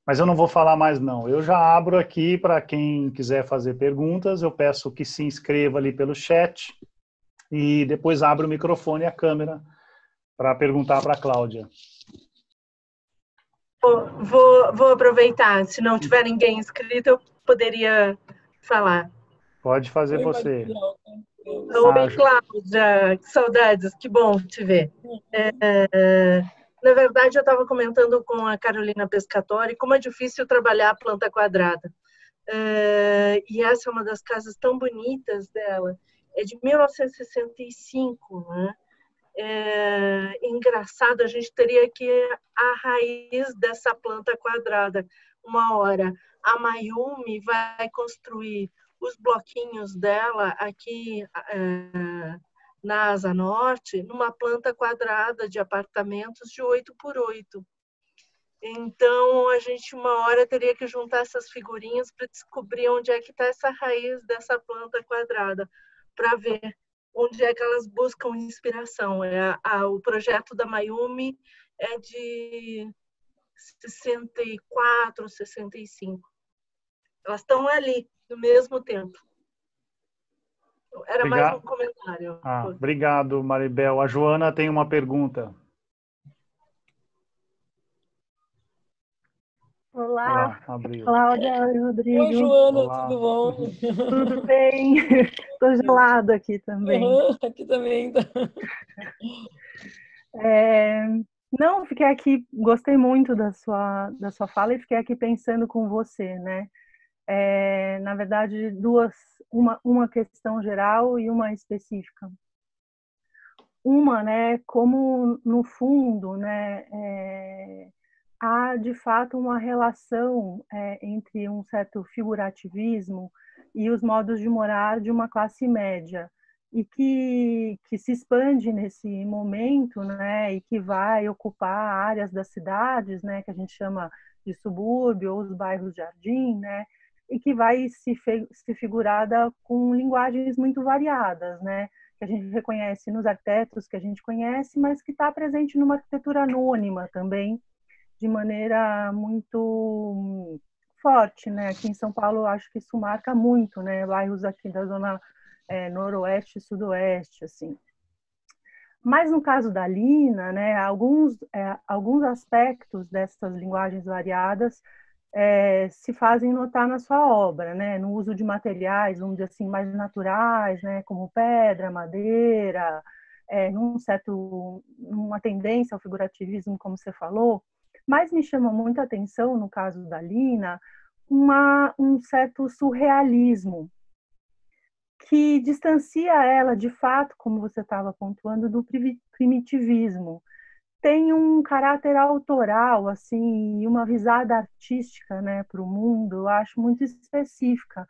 mas eu não vou falar mais não. Eu já abro aqui para quem quiser fazer perguntas. Eu peço que se inscreva ali pelo chat e depois abre o microfone e a câmera para perguntar para a Cláudia. Vou, vou, aproveitar. Se não tiver ninguém inscrito, eu poderia falar. Pode fazer Oi, você. Oi, ah, Cláudia. Que saudades. Que bom te ver. É, na verdade, eu estava comentando com a Carolina Pescatori como é difícil trabalhar a planta quadrada. É, e essa é uma das casas tão bonitas dela é de 1965. Né? É, é, engraçado, a gente teria que a raiz dessa planta quadrada. Uma hora a Mayumi vai construir os bloquinhos dela aqui é, na Asa Norte, numa planta quadrada de apartamentos de 8 por 8. Então, a gente uma hora teria que juntar essas figurinhas para descobrir onde é que está essa raiz dessa planta quadrada para ver onde é que elas buscam inspiração. É, a, o projeto da Mayumi é de 64, 65. Elas estão ali no mesmo tempo. Era obrigado. mais um comentário. Ah, obrigado, Maribel. A Joana tem uma pergunta. Olá, Olá Cláudia Rodrigo. Oi, Joana, Olá. tudo bom? Tudo bem? Estou gelada aqui também. Uhum, aqui também. Tá. É, não, fiquei aqui, gostei muito da sua, da sua fala e fiquei aqui pensando com você, né? É, na verdade, duas, uma, uma questão geral e uma específica. Uma, né, como no fundo, né, é, há de fato uma relação é, entre um certo figurativismo e os modos de morar de uma classe média e que, que se expande nesse momento, né, e que vai ocupar áreas das cidades, né, que a gente chama de subúrbio ou os bairros jardim, né, e que vai se, se figurada com linguagens muito variadas, né, que a gente reconhece nos arquitetos que a gente conhece, mas que está presente numa arquitetura anônima também, de maneira muito forte, né? Aqui em São Paulo, acho que isso marca muito, né? Bairros aqui da zona é, noroeste e sudoeste, assim. Mas no caso da Lina, né, alguns, é, alguns aspectos dessas linguagens variadas é, se fazem notar na sua obra, né, no uso de materiais, vamos dizer assim, mais naturais, né, como pedra, madeira, é, num certo, uma tendência ao figurativismo, como você falou, mas me chama muita atenção, no caso da Lina, uma, um certo surrealismo que distancia ela, de fato, como você estava pontuando, do primitivismo. Tem um caráter autoral, assim, e uma visada artística né, para o mundo, eu acho muito específica,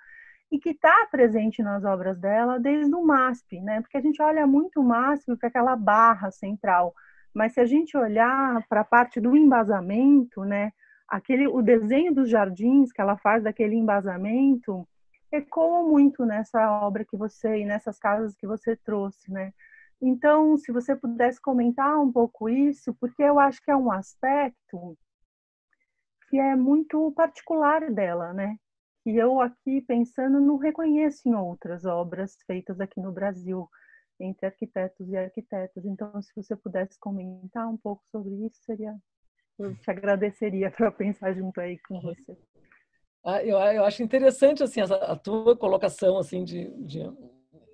e que está presente nas obras dela desde o MASP, né? porque a gente olha muito o MASP para aquela barra central, mas se a gente olhar para a parte do embasamento, né, aquele, o desenho dos jardins que ela faz daquele embasamento ecoa muito nessa obra que você e nessas casas que você trouxe, né? Então, se você pudesse comentar um pouco isso, porque eu acho que é um aspecto que é muito particular dela, né? Que eu aqui pensando não reconheço em outras obras feitas aqui no Brasil entre arquitetos e arquitetas. Então, se você pudesse comentar um pouco sobre isso, seria eu te agradeceria para pensar junto aí com você. Ah, eu, eu acho interessante assim essa, a tua colocação assim de, de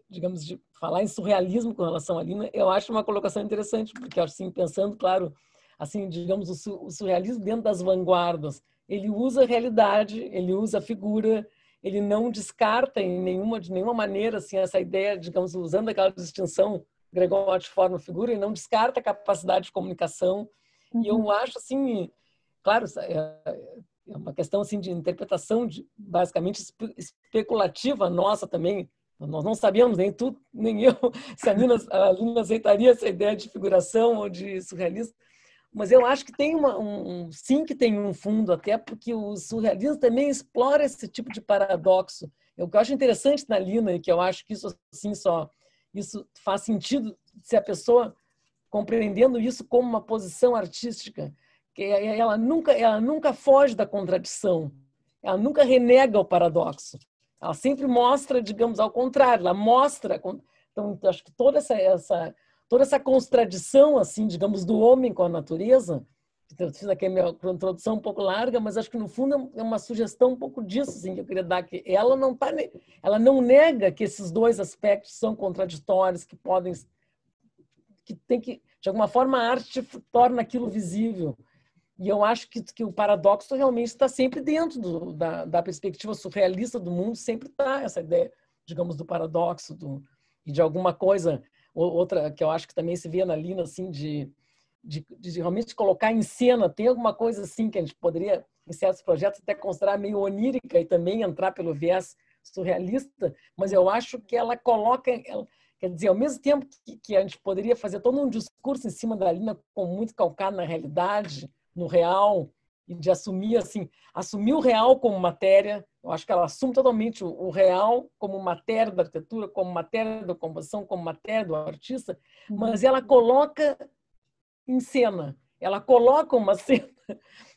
digamos de falar em surrealismo com relação a Lina. Eu acho uma colocação interessante porque assim pensando claro assim digamos o, o surrealismo dentro das vanguardas ele usa a realidade, ele usa a figura, ele não descarta em nenhuma de nenhuma maneira assim essa ideia, digamos, usando aquela distinção Gregotti forma figura, ele não descarta a capacidade de comunicação. Uhum. E eu uhum. acho assim, claro, é, é uma questão assim de interpretação de, basicamente especulativa nossa também. Nós não sabíamos nem tu, nem eu, se a Lina, a aceitaria essa ideia de figuração ou de surrealismo. Mas eu acho que tem uma, um, um, sim que tem um fundo, até porque o surrealismo também explora esse tipo de paradoxo. O que eu acho interessante na Lina, e que eu acho que isso assim só isso faz sentido se a pessoa compreendendo isso como uma posição artística, que é, é, ela nunca ela nunca foge da contradição, ela nunca renega o paradoxo. Ela sempre mostra, digamos, ao contrário, ela mostra. Então, então acho que toda essa, essa toda essa contradição, assim, digamos, do homem com a natureza, eu fiz aqui a minha introdução um pouco larga, mas acho que no fundo é uma sugestão um pouco disso, assim, que eu queria dar que ela não tá, ela não nega que esses dois aspectos são contraditórios, que podem que tem que de alguma forma a arte torna aquilo visível. E eu acho que, que o paradoxo realmente está sempre dentro do, da, da perspectiva surrealista do mundo, sempre está essa ideia, digamos, do paradoxo do, e de alguma coisa Outra que eu acho que também se vê na Lina, assim, de, de, de realmente colocar em cena, tem alguma coisa assim que a gente poderia, em certos projetos, até considerar meio onírica e também entrar pelo viés surrealista, mas eu acho que ela coloca, ela, Quer dizer, ao mesmo tempo que, que, a gente poderia fazer todo um discurso em cima da lina com muito calcado na realidade, no real, e de assumir assim, assumir o real como matéria. Eu acho que ela assume totalmente o real como matéria da arquitetura, como matéria da composição, como matéria do artista, mas ela coloca em cena. Ela coloca uma cena,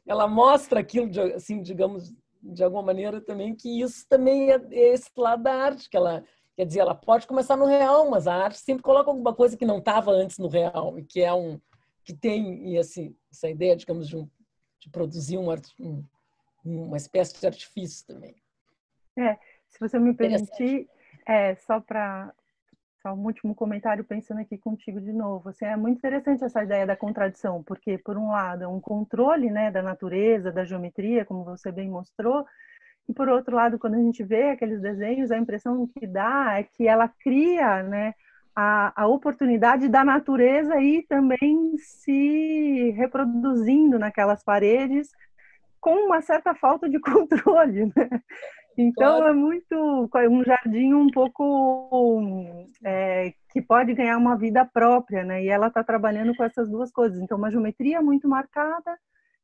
ela mostra aquilo, de, assim, digamos, de alguma maneira também que isso também é, é, esse lado da arte que ela Quer dizer, ela pode começar no real, mas a arte sempre coloca alguma coisa que não estava antes no real e que é um que tem e assim, essa ideia, digamos, de um de produzir um, um, uma espécie de artifício também. É, se você me permitir, é, só para só um último comentário pensando aqui contigo de novo. Assim, é muito interessante essa ideia da contradição, porque por um lado, é um controle, né, da natureza, da geometria, como você bem mostrou, e por outro lado, quando a gente vê aqueles desenhos, a impressão que dá é que ela cria, né, a, a oportunidade da natureza ir também se reproduzindo naquelas paredes com uma certa falta de controle, né? Então claro. é muito é um jardim um pouco é, que pode ganhar uma vida própria, né? E ela está trabalhando com essas duas coisas. Então uma geometria muito marcada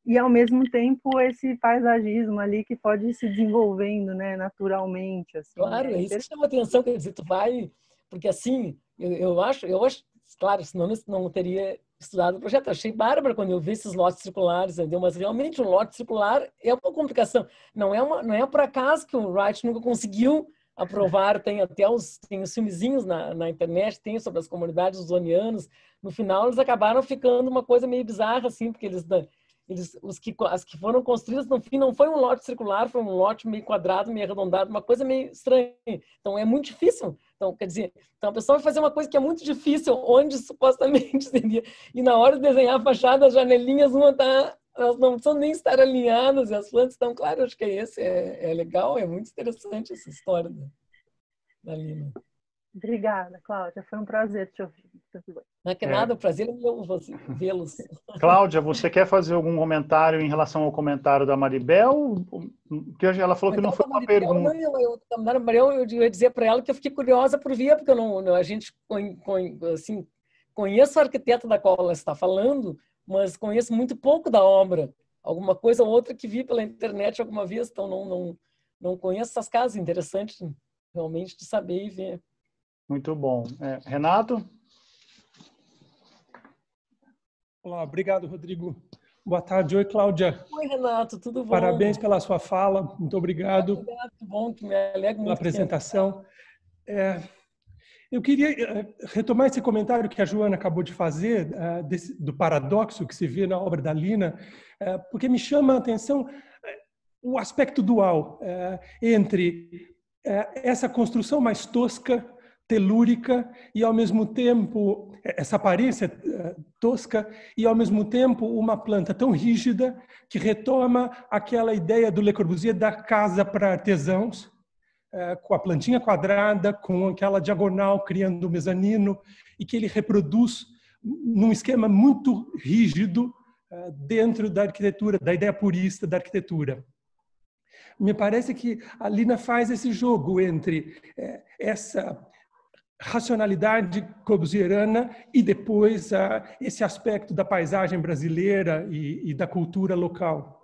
e ao mesmo tempo esse paisagismo ali que pode se desenvolvendo, né? Naturalmente, assim. Claro, é é isso chama atenção, quer dizer, tu vai porque assim eu, eu acho, eu acho, claro, senão eu não teria estudado o projeto. Eu achei bárbaro quando eu vi esses lotes circulares, entendeu? Mas realmente o um lote circular é uma complicação. Não é, uma, não é por acaso que o Wright nunca conseguiu aprovar, tem até os, tem os filmezinhos na, na internet, tem sobre as comunidades zonianas. No final, eles acabaram ficando uma coisa meio bizarra, assim, porque eles, né, eles os que, as que foram construídas, no fim, não foi um lote circular, foi um lote meio quadrado, meio arredondado, uma coisa meio estranha. Então, é muito difícil então, quer dizer, então a pessoa vai fazer uma coisa que é muito difícil, onde supostamente seria. E na hora de desenhar a fachada, as janelinhas uma tá, elas não precisam nem estar alinhadas, e as plantas estão, claro, acho que é esse, é, é legal, é muito interessante essa história da, da Lina. Obrigada, Cláudia. Foi um prazer te ouvir. Não é que é. é. nada, o prazer é meu vê-los. Cláudia, você quer fazer algum comentário em relação ao comentário da Maribel? Que ela falou que não foi uma Maribel, pergunta. Não, eu, a Maribel, eu, ia dizer para ela que eu fiquei curiosa por ver, porque eu não, a gente assim, conheço arquiteto da qual ela está falando, mas conheço muito pouco da obra. Alguma coisa ou outra que vi pela internet alguma vez, então não, não, não conheço essas casas. Interessante realmente de saber e ver. Muito bom. É, Renato? Olá, obrigado, Rodrigo. Boa tarde. Oi, Cláudia. Oi, Renato, tudo bom? Parabéns pela sua fala, muito obrigado. Obrigado, bom, que me alegra muito. Pela apresentação. É, eu queria é, retomar esse comentário que a Joana acabou de fazer, é, do paradoxo que se vê na obra da Lina, é, porque me chama a atenção o aspecto dual entre essa construção mais tosca telúrica e ao mesmo tempo essa aparência eh, tosca e ao mesmo tempo uma planta tão rígida que retoma aquela ideia do Le Corbusier da casa para artesãos eh, com a plantinha quadrada com aquela diagonal criando o mezanino e que ele reproduz num esquema muito rígido eh, dentro da arquitetura da ideia purista da arquitetura me parece que a Lina faz esse jogo entre essa racionalidade cobusiana e depois ah, esse aspecto da paisagem brasileira e, e, da cultura local.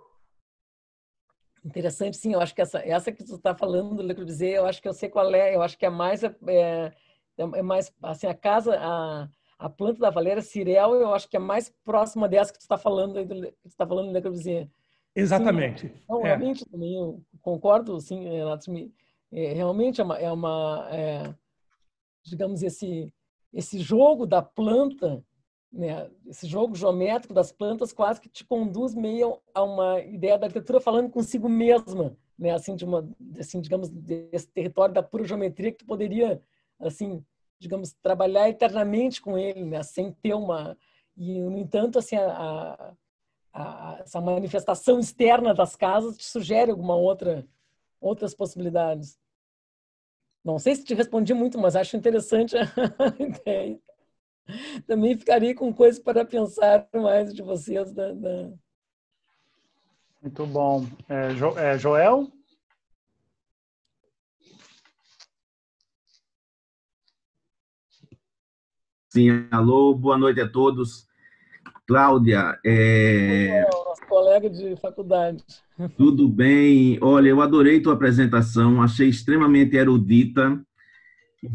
Interessante, sim. Eu acho que essa, essa que tu está falando, Le Corbusier, eu acho que eu sei qual é. Eu acho que é mais é, é, é mais assim a casa a, a planta da Valera Cirel. Eu acho que é mais próxima dessa que tu está falando, que está falando, Le Exatamente. Sim, é é. realmente é. também eu concordo, sim, Renato. Realmente é uma, é uma é digamos, esse, esse jogo da planta, né, esse jogo geométrico das plantas quase que te conduz meio a uma ideia da arquitetura falando consigo mesma, né, assim, de uma, assim, digamos, desse território da pura geometria que tu poderia, assim, digamos, trabalhar eternamente com ele, né, sem ter uma... E, no entanto, assim, a, a, a, essa manifestação externa das casas te sugere alguma outra, outras possibilidades. Não sei se te respondi muito, mas acho interessante a ideia. Também ficaria com coisas para pensar mais de vocês. Da, né, da... Né? Muito bom. É, jo, é, Joel? Sim, alô, boa noite a todos. Cláudia, é... Olá colega de faculdade. Tudo bem. Olha, eu adorei tua apresentação, achei extremamente erudita.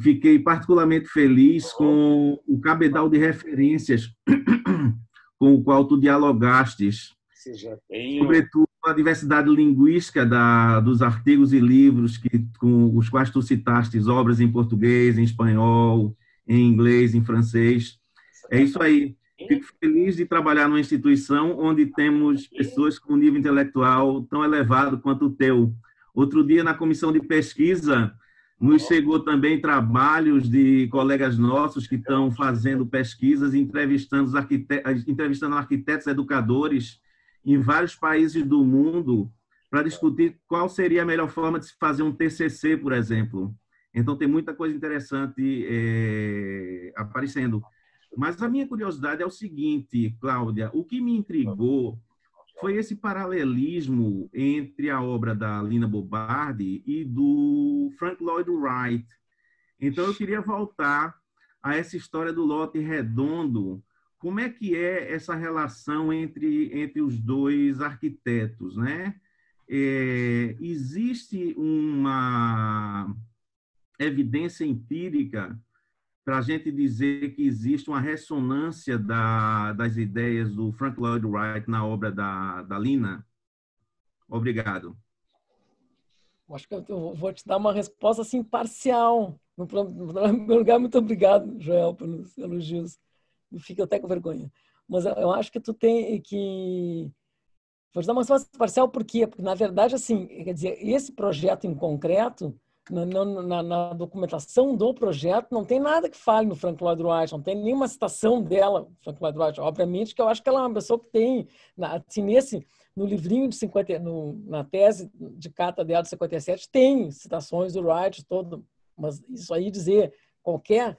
Fiquei particularmente feliz com o cabedal de referências com o qual tu dialogastes. Tenho... Sobretudo a diversidade linguística da, dos artigos e livros que, com os quais tu citaste obras em português, em espanhol, em inglês, em francês. É isso aí. Fico feliz de trabalhar numa instituição onde temos pessoas com nível intelectual tão elevado quanto o teu. Outro dia, na comissão de pesquisa, nos chegou também trabalhos de colegas nossos que estão fazendo pesquisas, entrevistando, arquitetos, entrevistando arquitetos, educadores em vários países do mundo para discutir qual seria a melhor forma de se fazer um TCC, por exemplo. Então, tem muita coisa interessante é, aparecendo. Mas a minha curiosidade é o seguinte, Cláudia, o que me intrigou foi esse paralelismo entre a obra da Lina Bobardi e do Frank Lloyd Wright. Então eu queria voltar a essa história do lote redondo. Como é que é essa relação entre, entre os dois arquitetos, né? É, existe uma evidência empírica para a gente dizer que existe uma ressonância da, das ideias do Frank Lloyd Wright na obra da, da Lina? Obrigado. Acho que eu vou te dar uma resposta assim parcial. No primeiro lugar, muito obrigado, Joel, pelos elogios. Fico até com vergonha. Mas eu acho que tu tem que Vou te dar uma resposta parcial por quê? Porque, na verdade, assim, quer dizer, esse projeto em concreto, na, na, na, documentação do projeto, não tem nada que fale no Frank Lloyd Wright, não tem nenhuma citação dela, Frank Lloyd Wright, obviamente, que eu acho que ela é uma pessoa que tem, assim, nesse, no livrinho de 50, no, na tese de carta dela de 57, tem citações do Wright todo, mas isso aí dizer qualquer,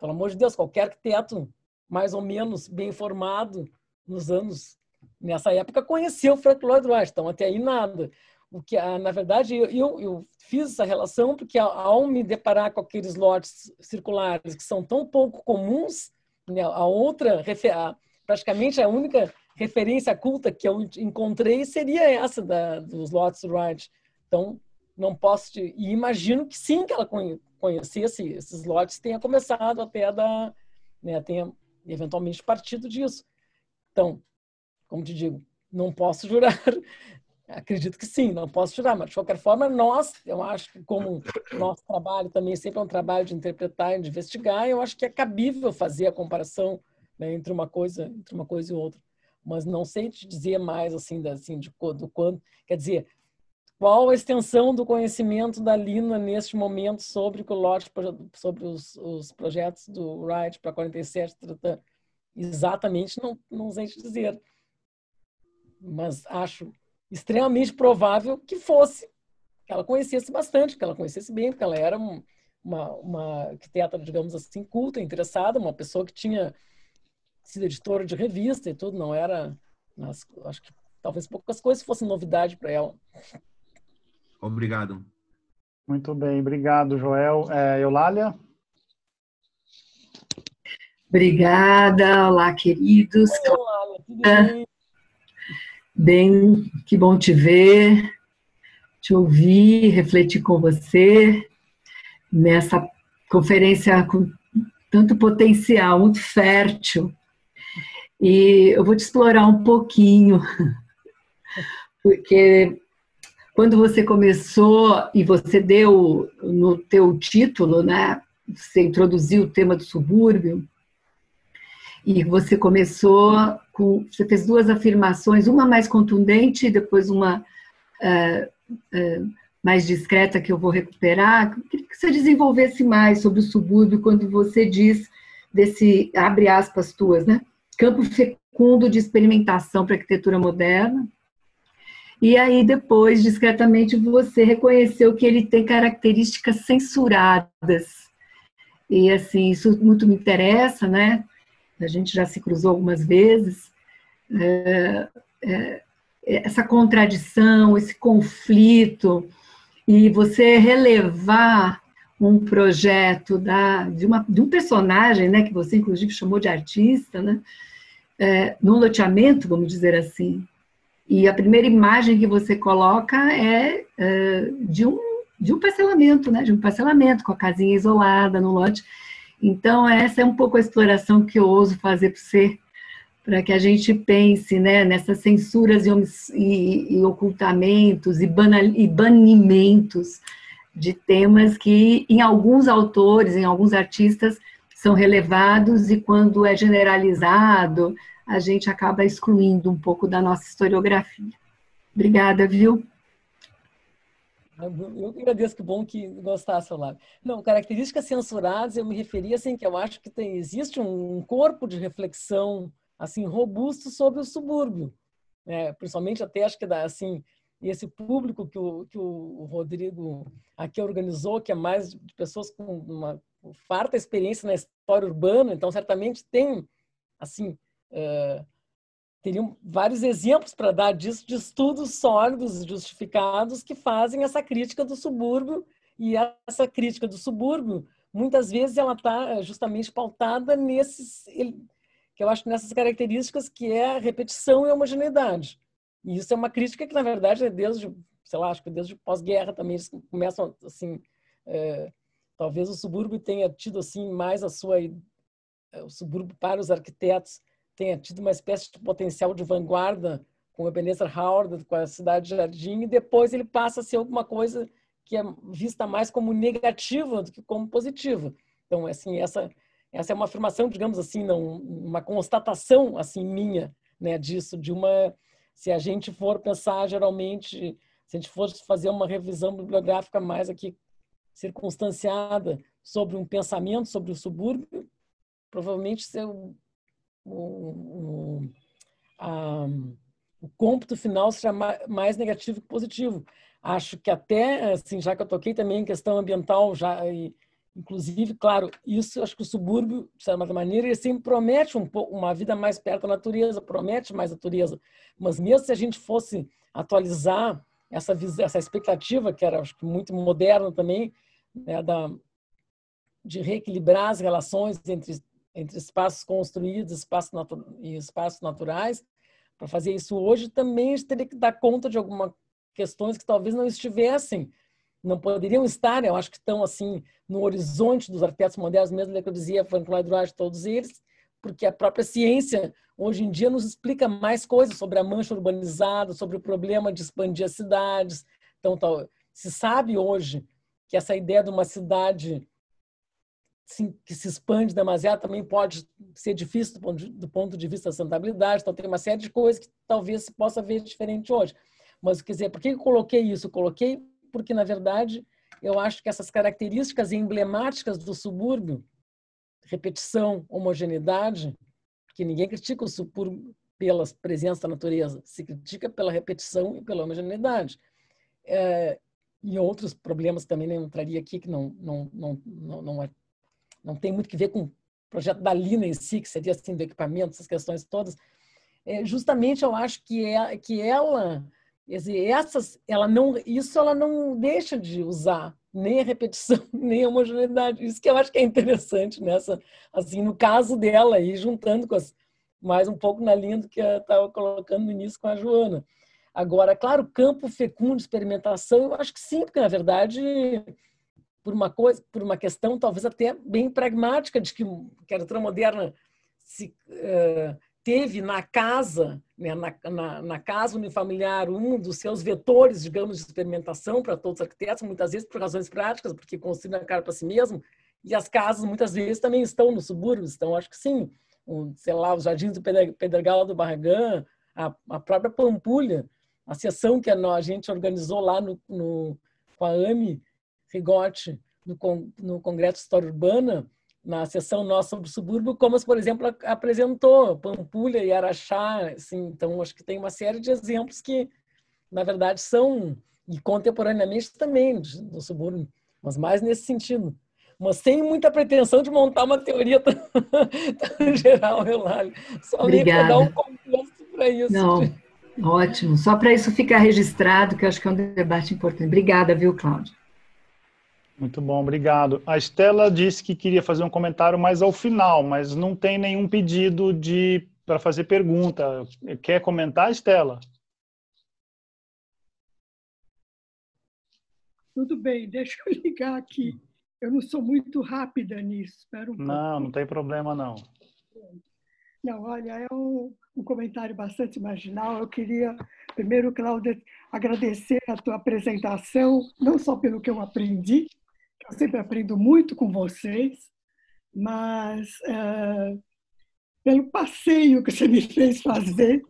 pelo amor de Deus, qualquer arquiteto mais ou menos bem formado nos anos, nessa época, conheceu Frank Lloyd Wright, então até aí nada o que na verdade eu, eu fiz essa relação porque ao me deparar com aqueles lotes circulares que são tão pouco comuns né, a outra a, praticamente a única referência culta que eu encontrei seria essa da, dos lotes Wright então não posso te, e imagino que sim que ela conhecesse esses lotes tenha começado até da né, tenha eventualmente partido disso então como te digo não posso jurar Acredito que sim, não posso tirar, mas de qualquer forma, nós, eu acho que como nosso trabalho também é sempre é um trabalho de interpretar e de investigar, eu acho que é cabível fazer a comparação né, entre uma coisa entre uma coisa e outra. Mas não sei te dizer mais assim, da, assim de, do quanto, quer dizer, qual a extensão do conhecimento da Lina neste momento sobre o lote, sobre os, os projetos do Wright para 47 trata, exatamente não, não sei te dizer. Mas acho extremamente provável que fosse, que ela conhecesse bastante, que ela conhecesse bem, porque ela era uma, uma arquiteta, digamos assim, culta, interessada, uma pessoa que tinha sido editora de revista e tudo, não era, mas, acho que talvez poucas coisas fossem novidade para ela. Obrigado. Muito bem, obrigado, Joel. É, Eulália? Obrigada, olá, queridos. Oi, Eulália, tudo bem? Bem, que bom te ver, te ouvir, refletir com você nessa conferência com tanto potencial, muito fértil. E eu vou te explorar um pouquinho, porque quando você começou e você deu no teu título, né, você introduziu o tema do subúrbio, e você começou com, você fez duas afirmações, uma mais contundente e depois uma uh, uh, mais discreta que eu vou recuperar. queria que você desenvolvesse mais sobre o subúrbio quando você diz desse, abre aspas tuas, né? Campo fecundo de experimentação para arquitetura moderna. E aí depois, discretamente, você reconheceu que ele tem características censuradas. E assim, isso muito me interessa, né? a gente já se cruzou algumas vezes, é, é, é, essa contradição, esse conflito, e você relevar um projeto da, de, uma, de um personagem, né, que você inclusive chamou de artista, né, é, num loteamento, vamos dizer assim. E a primeira imagem que você coloca é, é de, um, de um parcelamento, né, de um parcelamento com a casinha isolada no lote. Então, essa é um pouco a exploração que eu ouso fazer para você, para que a gente pense né, nessas censuras e, e, e ocultamentos e, banal, e banimentos de temas que, em alguns autores, em alguns artistas, são relevados e quando é generalizado, a gente acaba excluindo um pouco da nossa historiografia. Obrigada, viu? Eu agradeço, que bom que gostasse, Olavo. Não, características censuradas, eu me referia assim, que eu acho que tem, existe um corpo de reflexão assim robusto sobre o subúrbio, né? principalmente até acho que dá assim esse público que o, que o Rodrigo aqui organizou, que é mais de pessoas com uma farta experiência na história urbana, então certamente tem assim uh, teriam vários exemplos para dar disso, de estudos sólidos, justificados, que fazem essa crítica do subúrbio. E essa crítica do subúrbio, muitas vezes, ela está eh, justamente pautada nesses, que eu acho nessas características que é repetição e homogeneidade. E isso é uma crítica que, na verdade, é desde, sei lá, acho que desde pós-guerra também eles começam, assim, é, talvez o subúrbio tenha tido, assim, mais a sua, eh, o subúrbio para os arquitetos, tenha tido uma espécie de potencial de vanguarda com Ebenezer Howard, com a Cidade de Jardim, e depois ele passa a ser alguma coisa que é vista mais como negativa do que como positiva. Então, assim, essa essa é uma afirmação, digamos assim, não, uma constatação assim minha, né, disso de uma se a gente for pensar geralmente, se a gente for fazer uma revisão bibliográfica mais aqui circunstanciada sobre um pensamento sobre o subúrbio, provavelmente o, o, a, o cômputo final seja mais negativo que positivo. Acho que até, assim, já que eu toquei também em questão ambiental, já e, inclusive, claro, isso acho que o subúrbio, de certa maneira, ele sempre promete um pouco, uma vida mais perto da natureza, promete mais natureza. Mas mesmo se a gente fosse atualizar essa, essa expectativa, que era acho que muito moderna também, né, da, de reequilibrar as relações entre entre espaços construídos e espaços naturais. Para fazer isso hoje, também a gente teria que dar conta de algumas questões que talvez não estivessem, não poderiam estar, né? eu acho que estão assim no horizonte dos arquitetos modernos, mesmo né, que eu dizia, Frank Lloyd Wright, todos eles, porque a própria ciência hoje em dia nos explica mais coisas sobre a mancha urbanizada, sobre o problema de expandir as cidades. Então, tal, se sabe hoje que essa ideia de uma cidade se, que se expande demasiado também pode ser difícil do ponto, de, do ponto de vista da sustentabilidade. Então, tem uma série de coisas que talvez se possa ver diferente hoje. Mas, quer dizer, por que eu coloquei isso? Eu coloquei porque, na verdade, eu acho que essas características emblemáticas do subúrbio, repetição, homogeneidade, que ninguém critica o subúrbio pela presença da natureza, se critica pela repetição e pela homogeneidade. É, e outros problemas também não né, entraria aqui, que não, não, não, não, não é não tem muito que ver com o projeto da Lina em si, que seria assim do equipamento, essas questões todas. É, justamente eu acho que é que ela, essas, ela não, isso ela não deixa de usar nem a repetição, nem a homogeneidade. Isso que eu acho que é interessante nessa, assim, no caso dela e juntando com as, mais um pouco na linha do que eu estava colocando no início com a Joana. Agora, claro, campo fecundo, experimentação, eu acho que sim, porque na verdade por uma coisa, por uma questão talvez até bem pragmática de que, que a arquitetura moderna se, uh, teve na casa, né, na, na, na, casa unifamiliar, um dos seus vetores, digamos, de experimentação para todos os arquitetos, muitas vezes por razões práticas, porque construem a cara para si mesmo, e as casas muitas vezes também estão nos subúrbios, estão, acho que sim, um, sei lá, os jardins do Pedregal do Barragã, a, a própria Pampulha, a sessão que a, a gente organizou lá no, no com a AME, Rigotti no, con no Congresso de História Urbana, na sessão nossa sobre o subúrbio, como, por exemplo, apresentou Pampulha e Araxá. Assim, então, acho que tem uma série de exemplos que, na verdade, são, e contemporaneamente também, do subúrbio, mas mais nesse sentido. Mas sem muita pretensão de montar uma teoria tão geral, Eulália. Só para dar um contexto para isso. Não, ótimo. Só para isso ficar registrado, que eu acho que é um debate importante. Obrigada, viu, Cláudia? Muito bom, obrigado. A Estela disse que queria fazer um comentário mais ao final, mas não tem nenhum pedido de para fazer pergunta. Quer comentar, Estela? Tudo bem, deixa eu ligar aqui. Eu não sou muito rápida nisso. Espera um não, pouquinho. não tem problema não. Não, olha, é um, um comentário bastante marginal. Eu queria, primeiro, Cláudia, agradecer a tua apresentação, não só pelo que eu aprendi, eu sempre aprendo muito com vocês, mas uh, pelo passeio que você me fez fazer,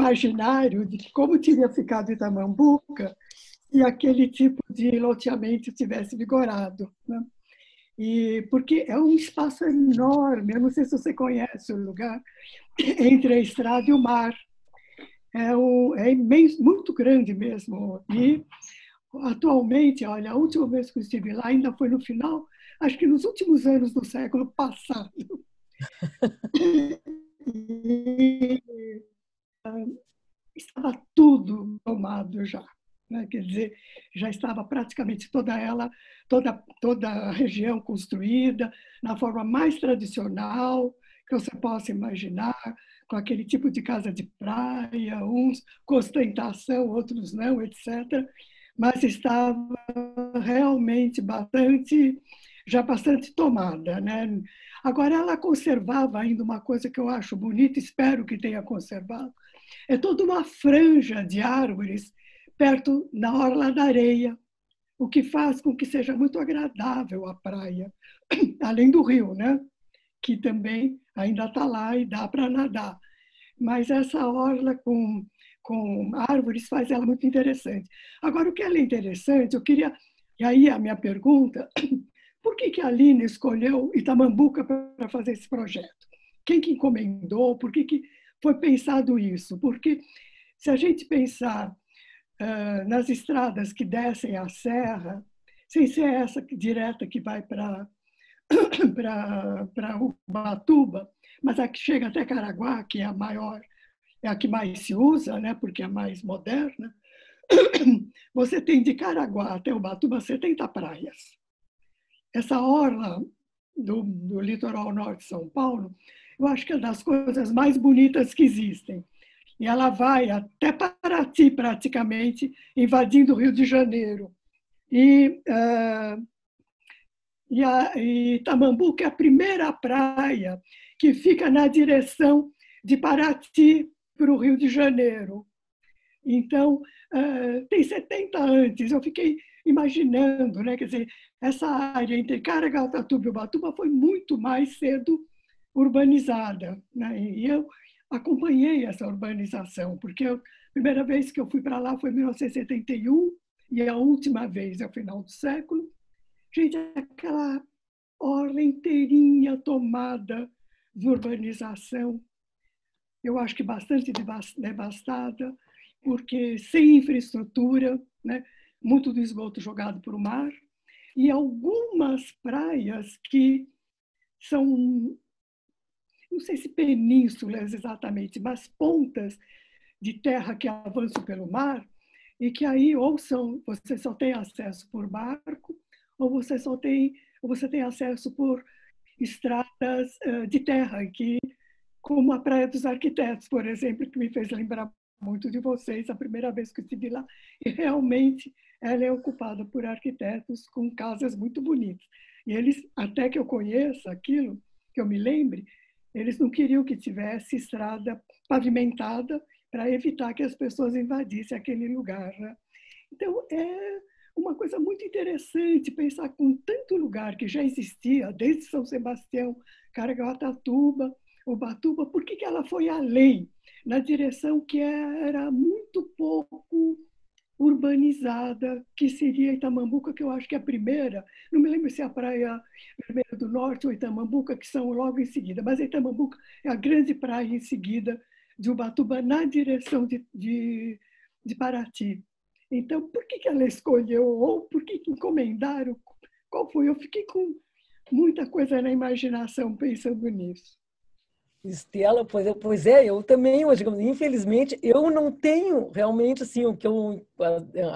imaginário de como teria ficado Itamambuca se aquele tipo de loteamento tivesse vigorado. Né? E porque é um espaço enorme, eu não sei se você conhece o lugar, entre a estrada e o mar. É, um, é imenso, muito grande mesmo. E atualmente, olha, a última vez que eu estive lá ainda foi no final, acho que nos últimos anos do século passado. e, ah, estava tudo tomado já, né? quer dizer, já estava praticamente toda ela, toda, toda a região construída na forma mais tradicional que você possa imaginar, com aquele tipo de casa de praia, uns com ostentação, outros não, etc mas estava realmente bastante, já bastante tomada. Né? Agora, ela conservava ainda uma coisa que eu acho bonita, espero que tenha conservado, é toda uma franja de árvores perto na orla da areia, o que faz com que seja muito agradável a praia, além do rio, né? Que também ainda está lá e dá para nadar. Mas essa orla com com árvores faz ela muito interessante. Agora, o que ela é interessante, eu queria. E aí a minha pergunta: por que, que a Aline escolheu Itamambuca para fazer esse projeto? Quem que encomendou? Por que, que foi pensado isso? Porque se a gente pensar uh, nas estradas que descem a serra, sem ser essa direta que vai para para Ubatuba, mas a que chega até Caraguá, que é a maior é a que mais se usa, né, porque é mais moderna, você tem de Caraguá até Ubatuba 70 praias. Essa orla do, do litoral norte de São Paulo, eu acho que é das coisas mais bonitas que existem. E ela vai até Paraty, praticamente, invadindo o Rio de Janeiro. E, uh, e, a, e é a primeira praia que fica na direção de Paraty para o Rio de Janeiro. Então, uh, tem 70 antes, eu fiquei imaginando, né? quer dizer, essa área entre Caraguatatuba e Ubatuba foi muito mais cedo urbanizada. Né? E eu acompanhei essa urbanização, porque eu, a primeira vez que eu fui para lá foi em 1971, e a última vez é o final do século. Gente, aquela orla inteirinha tomada de urbanização eu acho que bastante devastada, né, porque sem infraestrutura, né, muito do esgoto jogado para o mar, e algumas praias que são, não sei se penínsulas exatamente, mas pontas de terra que avançam pelo mar, e que aí ou são, você só tem acesso por barco, ou você só tem, ou você tem acesso por estradas eh, de terra, que como a Praia dos Arquitetos, por exemplo, que me fez lembrar muito de vocês a primeira vez que estive lá. E realmente ela é ocupada por arquitetos com casas muito bonitas. E eles, até que eu conheça aquilo, que eu me lembre, eles não queriam que tivesse estrada pavimentada para evitar que as pessoas invadissem aquele lugar. Né? Então, é uma coisa muito interessante pensar com tanto lugar que já existia, desde São Sebastião, Caraguatatuba, Ubatuba, por que ela foi além, na direção que era muito pouco urbanizada, que seria Itamambuca, que eu acho que é a primeira, não me lembro se é a Praia Vermelha do Norte ou Itamambuca, que são logo em seguida, mas Itamambuca é a grande praia em seguida de Ubatuba, na direção de, de, de Paraty. Então, por que, que ela escolheu, ou por que, que encomendaram, qual foi? Eu fiquei com muita coisa na imaginação pensando nisso. Estela, pois é, pois é, eu também infelizmente, eu não tenho realmente assim o que eu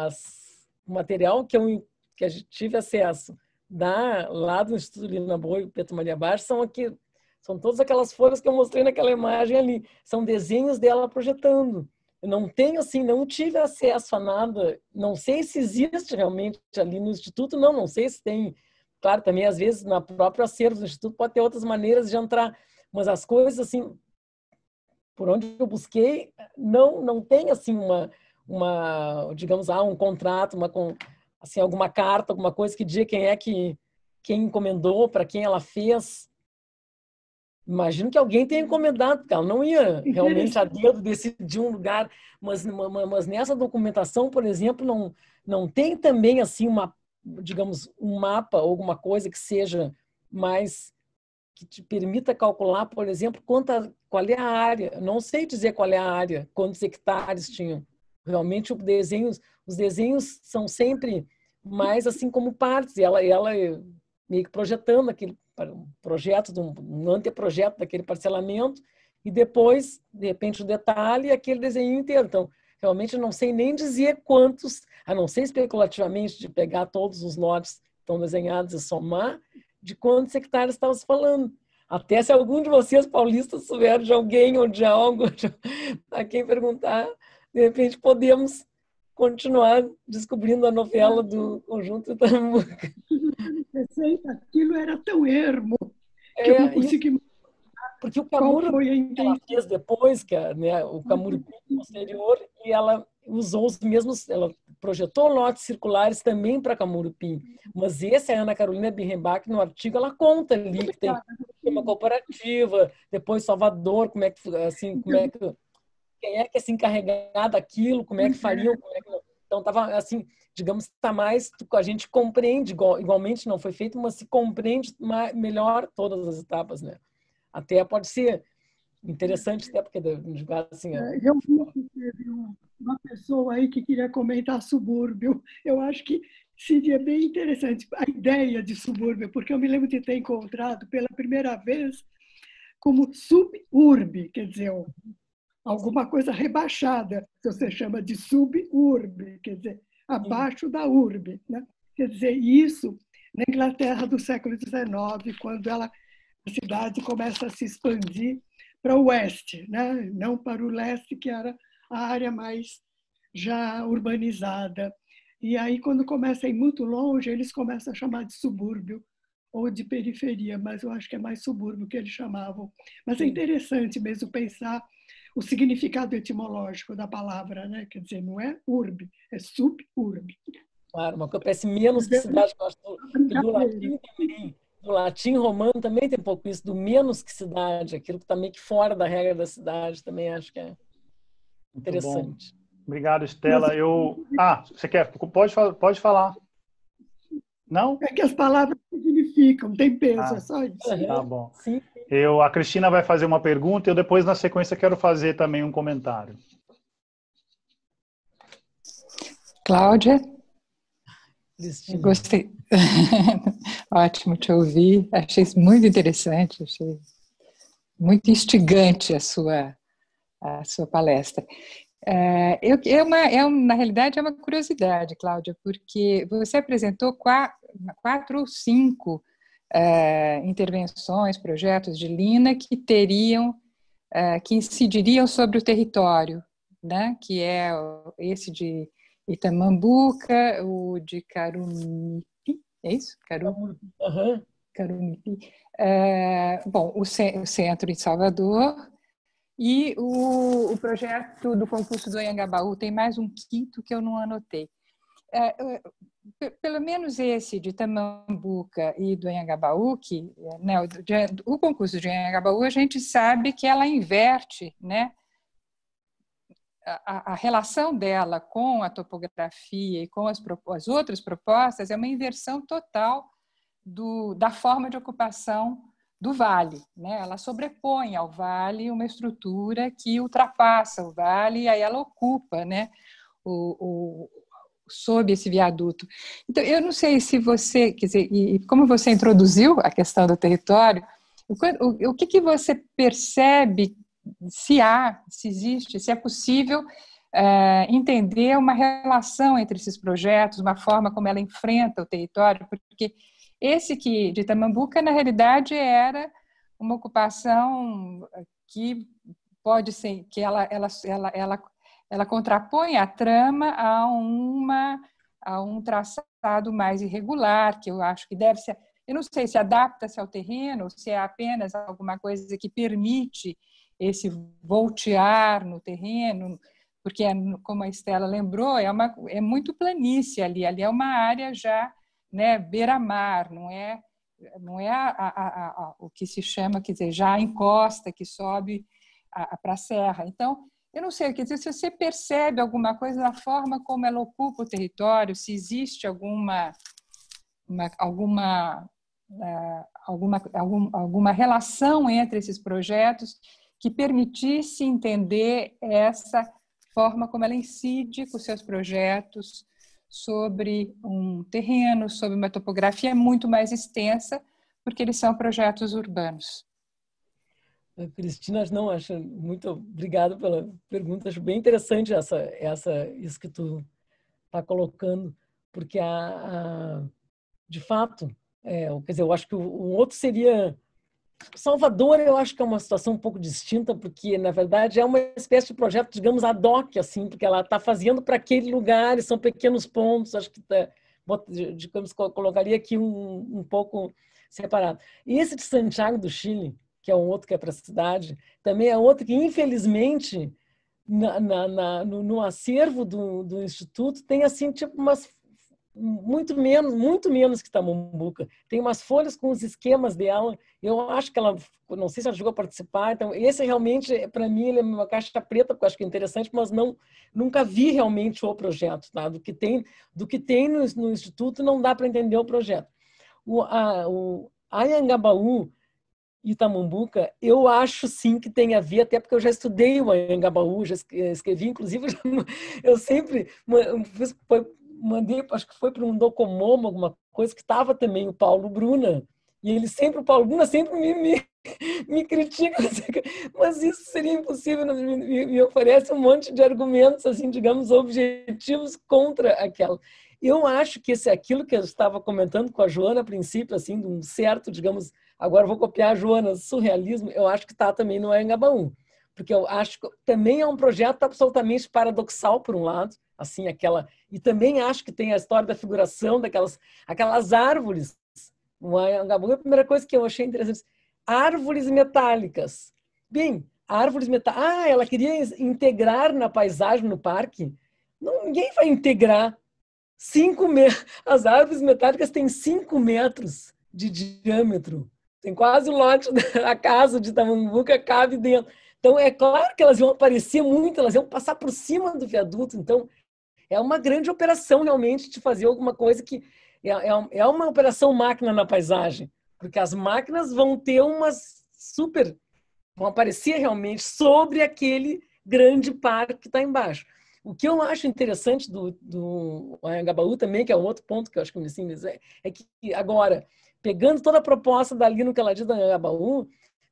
as, o material que eu que a gente tive acesso da lá do Instituto Lina Boi e Petro Maria Baixo são aqui são todas aquelas folhas que eu mostrei naquela imagem ali, são desenhos dela projetando. Eu não tenho assim, não tive acesso a nada, não sei se existe realmente ali no instituto, não, não sei se tem. Claro, também às vezes na própria acervo do instituto pode ter outras maneiras de entrar mas as coisas assim por onde eu busquei não não tem assim uma uma digamos ah um contrato uma assim alguma carta alguma coisa que diga quem é que quem encomendou para quem ela fez imagino que alguém tenha encomendado porque ela não ia realmente a dedo decidir um lugar mas mas nessa documentação por exemplo não não tem também assim uma digamos um mapa alguma coisa que seja mais que te permita calcular, por exemplo, quanta, qual é a área. não sei dizer qual é a área, quantos hectares tinham. Realmente, o desenho, os desenhos são sempre mais assim como partes. E ela, ela meio que projetando aquele projeto, um anteprojeto daquele parcelamento, e depois, de repente, o detalhe e aquele desenho inteiro. Então, realmente, eu não sei nem dizer quantos, a não ser especulativamente, de pegar todos os lotes que estão desenhados e somar, de quantos hectares estamos falando. Até se algum de vocês paulistas souber de alguém ou de algo, a quem perguntar, de repente podemos continuar descobrindo a novela do Conjunto Tambuca. Receita, aquilo era tão ermo que é, eu não consegui... É, porque o Camuro, ela fez depois, que, é, né, o Camuro uhum. posterior, e ela usou os mesmos, ela projetou lotes circulares também para Camurupim, mas esse a Ana Carolina Birrenbach, no artigo, ela conta ali que tem uma cooperativa, depois Salvador, como é que, assim, como é que, quem é que se assim, encarregado daquilo, como é que fariam, como é que então estava assim, digamos, está mais a gente compreende igual, igualmente não foi feito, mas se compreende mais, melhor todas as etapas, né? Até pode ser Interessante até né? porque assim, é... eu vi que teve uma pessoa aí que queria comentar subúrbio. Eu acho que seria bem interessante a ideia de subúrbio, porque eu me lembro de ter encontrado pela primeira vez como suburbe, quer dizer, alguma coisa rebaixada, se você chama de suburbe, quer dizer, abaixo da urbe. Né? Quer dizer, isso na Inglaterra do século XIX, quando ela, a cidade começa a se expandir para o oeste, né? não para o leste, que era a área mais já urbanizada. E aí, quando começa a ir muito longe, eles começam a chamar de subúrbio ou de periferia, mas eu acho que é mais subúrbio que eles chamavam. Mas é interessante mesmo pensar o significado etimológico da palavra, né? Quer dizer, não é urbe, é suburbe. Claro, uma coisa parece menos que cidade, eu acho que do latim também no latim romano também tem um pouco isso, do menos que cidade, aquilo que está meio que fora da regra da cidade, também acho que é interessante. Obrigado, Estela. Eu... Ah, você quer? Pode, pode falar. Não? É que as palavras significam, tem peso, ah, é só isso. Tá bom. Sim. Eu, a Cristina vai fazer uma pergunta e eu depois, na sequência, quero fazer também um comentário. Cláudia? Gostei. Ótimo te ouvir. Achei muito interessante, achei muito instigante a sua, a sua palestra. É, é uma, é um, na realidade, é uma curiosidade, Cláudia, porque você apresentou quatro, quatro ou cinco é, intervenções, projetos de Lina que teriam, é, que incidiriam sobre o território, né? que é esse de Itamambuca, o de Carumipi, é isso? Carumipi. Carumipi. Eh, bom, o, o, centro em Salvador e o, o, projeto do concurso do Anhangabaú. Tem mais um quinto que eu não anotei. Eh, pelo menos esse de Tamambuca e do Anhangabaú, que né, o, de, o concurso de Anhangabaú, a gente sabe que ela inverte, né? a, a, relação dela com a topografia e com as, as outras propostas é uma inversão total do, da forma de ocupação do vale. Né? Ela sobrepõe ao vale uma estrutura que ultrapassa o vale e aí ela ocupa né, o, o, sob esse viaduto. Então, eu não sei se você, quer dizer, e, como você introduziu a questão do território, o, o, o que, que você percebe se há, se existe, se é possível é, entender uma relação entre esses projetos, uma forma como ela enfrenta o território, porque esse que de Tamambuca, na realidade, era uma ocupação que pode ser que ela ela ela ela, ela contrapõe a trama a uma a um traçado mais irregular, que eu acho que deve ser, eu não sei se adapta-se ao terreno, se é apenas alguma coisa que permite esse voltear no terreno, porque, é, como a Estela lembrou, é, uma, é muito planície ali, ali é uma área já né, beira-mar, não é, não é a, a, a, o que se chama, quer dizer, já a encosta que sobe para a serra. Então, eu não sei, quer dizer, se você percebe alguma coisa na forma como ela ocupa o território, se existe alguma, uma, alguma, eh, alguma, algum, alguma relação entre esses projetos, que permitisse entender essa forma como ela incide com seus projetos sobre um terreno, sobre uma topografia muito mais extensa, porque eles são projetos urbanos. Eh, Cristina, não, acho muito obrigado pela pergunta. Acho bem interessante essa, essa isso que tu está colocando, porque a, a de fato, é, quer dizer, eu acho que o, o outro seria Salvador, eu acho que é uma situação um pouco distinta, porque, na verdade, é uma espécie de projeto, digamos, ad hoc, assim, porque ela está fazendo para aquele lugar, são pequenos pontos, acho que, tá, digamos, colocaria aqui um, um pouco separado. E esse de Santiago do Chile, que é um outro que é para a cidade, também é outro que, infelizmente, na, na, na, no, no, acervo do, do Instituto, tem, assim, tipo, umas muito menos, muito menos que Tamumbuca. Tem umas folhas com os esquemas dela. Eu acho que ela, não sei se ela chegou a participar. Então, esse realmente, para mim, ele é uma caixa preta, porque eu acho que é interessante, mas não, nunca vi realmente o projeto, tá? Do que tem, do que tem no, no instituto, não dá para entender o projeto. O, a, o Ayangabaú e Tamumbuca, eu acho sim que tem a ver, até porque eu já estudei o Ayangabaú, já eh, escrevi, inclusive, eu sempre foi, mandei, acho que foi para um Docomomo, alguma coisa, que estava também o Paulo Bruna. E ele sempre, o Paulo Bruna sempre me, me, me critica, mas isso seria impossível, me, me oferece um monte de argumentos, assim, digamos, objetivos contra aquela. Eu acho que esse aquilo que eu estava comentando com a Joana a princípio, assim, de um certo, digamos, agora vou copiar a Joana, surrealismo, eu acho que está também no Engabaú. Porque eu acho que também é um projeto absolutamente paradoxal, por um lado, assim aquela e também acho que tem a história da figuração daquelas aquelas árvores uma gabuga a primeira coisa que eu achei interessante árvores metálicas bem árvores metálicas ah ela queria integrar na paisagem no parque não ninguém vai integrar cinco me... as árvores metálicas têm cinco metros de diâmetro tem quase o lote da casa de Tamanduca cabe dentro então é claro que elas iam aparecer muito elas iam passar por cima do viaduto então é uma grande operação realmente de fazer alguma coisa que é, é, é uma operação máquina na paisagem, porque as máquinas vão ter umas super vão aparecer realmente sobre aquele grande parque que está embaixo. O que eu acho interessante do, do Anhangabaú também, que é um outro ponto que eu acho que assim, é, é que agora, pegando toda a proposta da ela diz do Anhangabaú,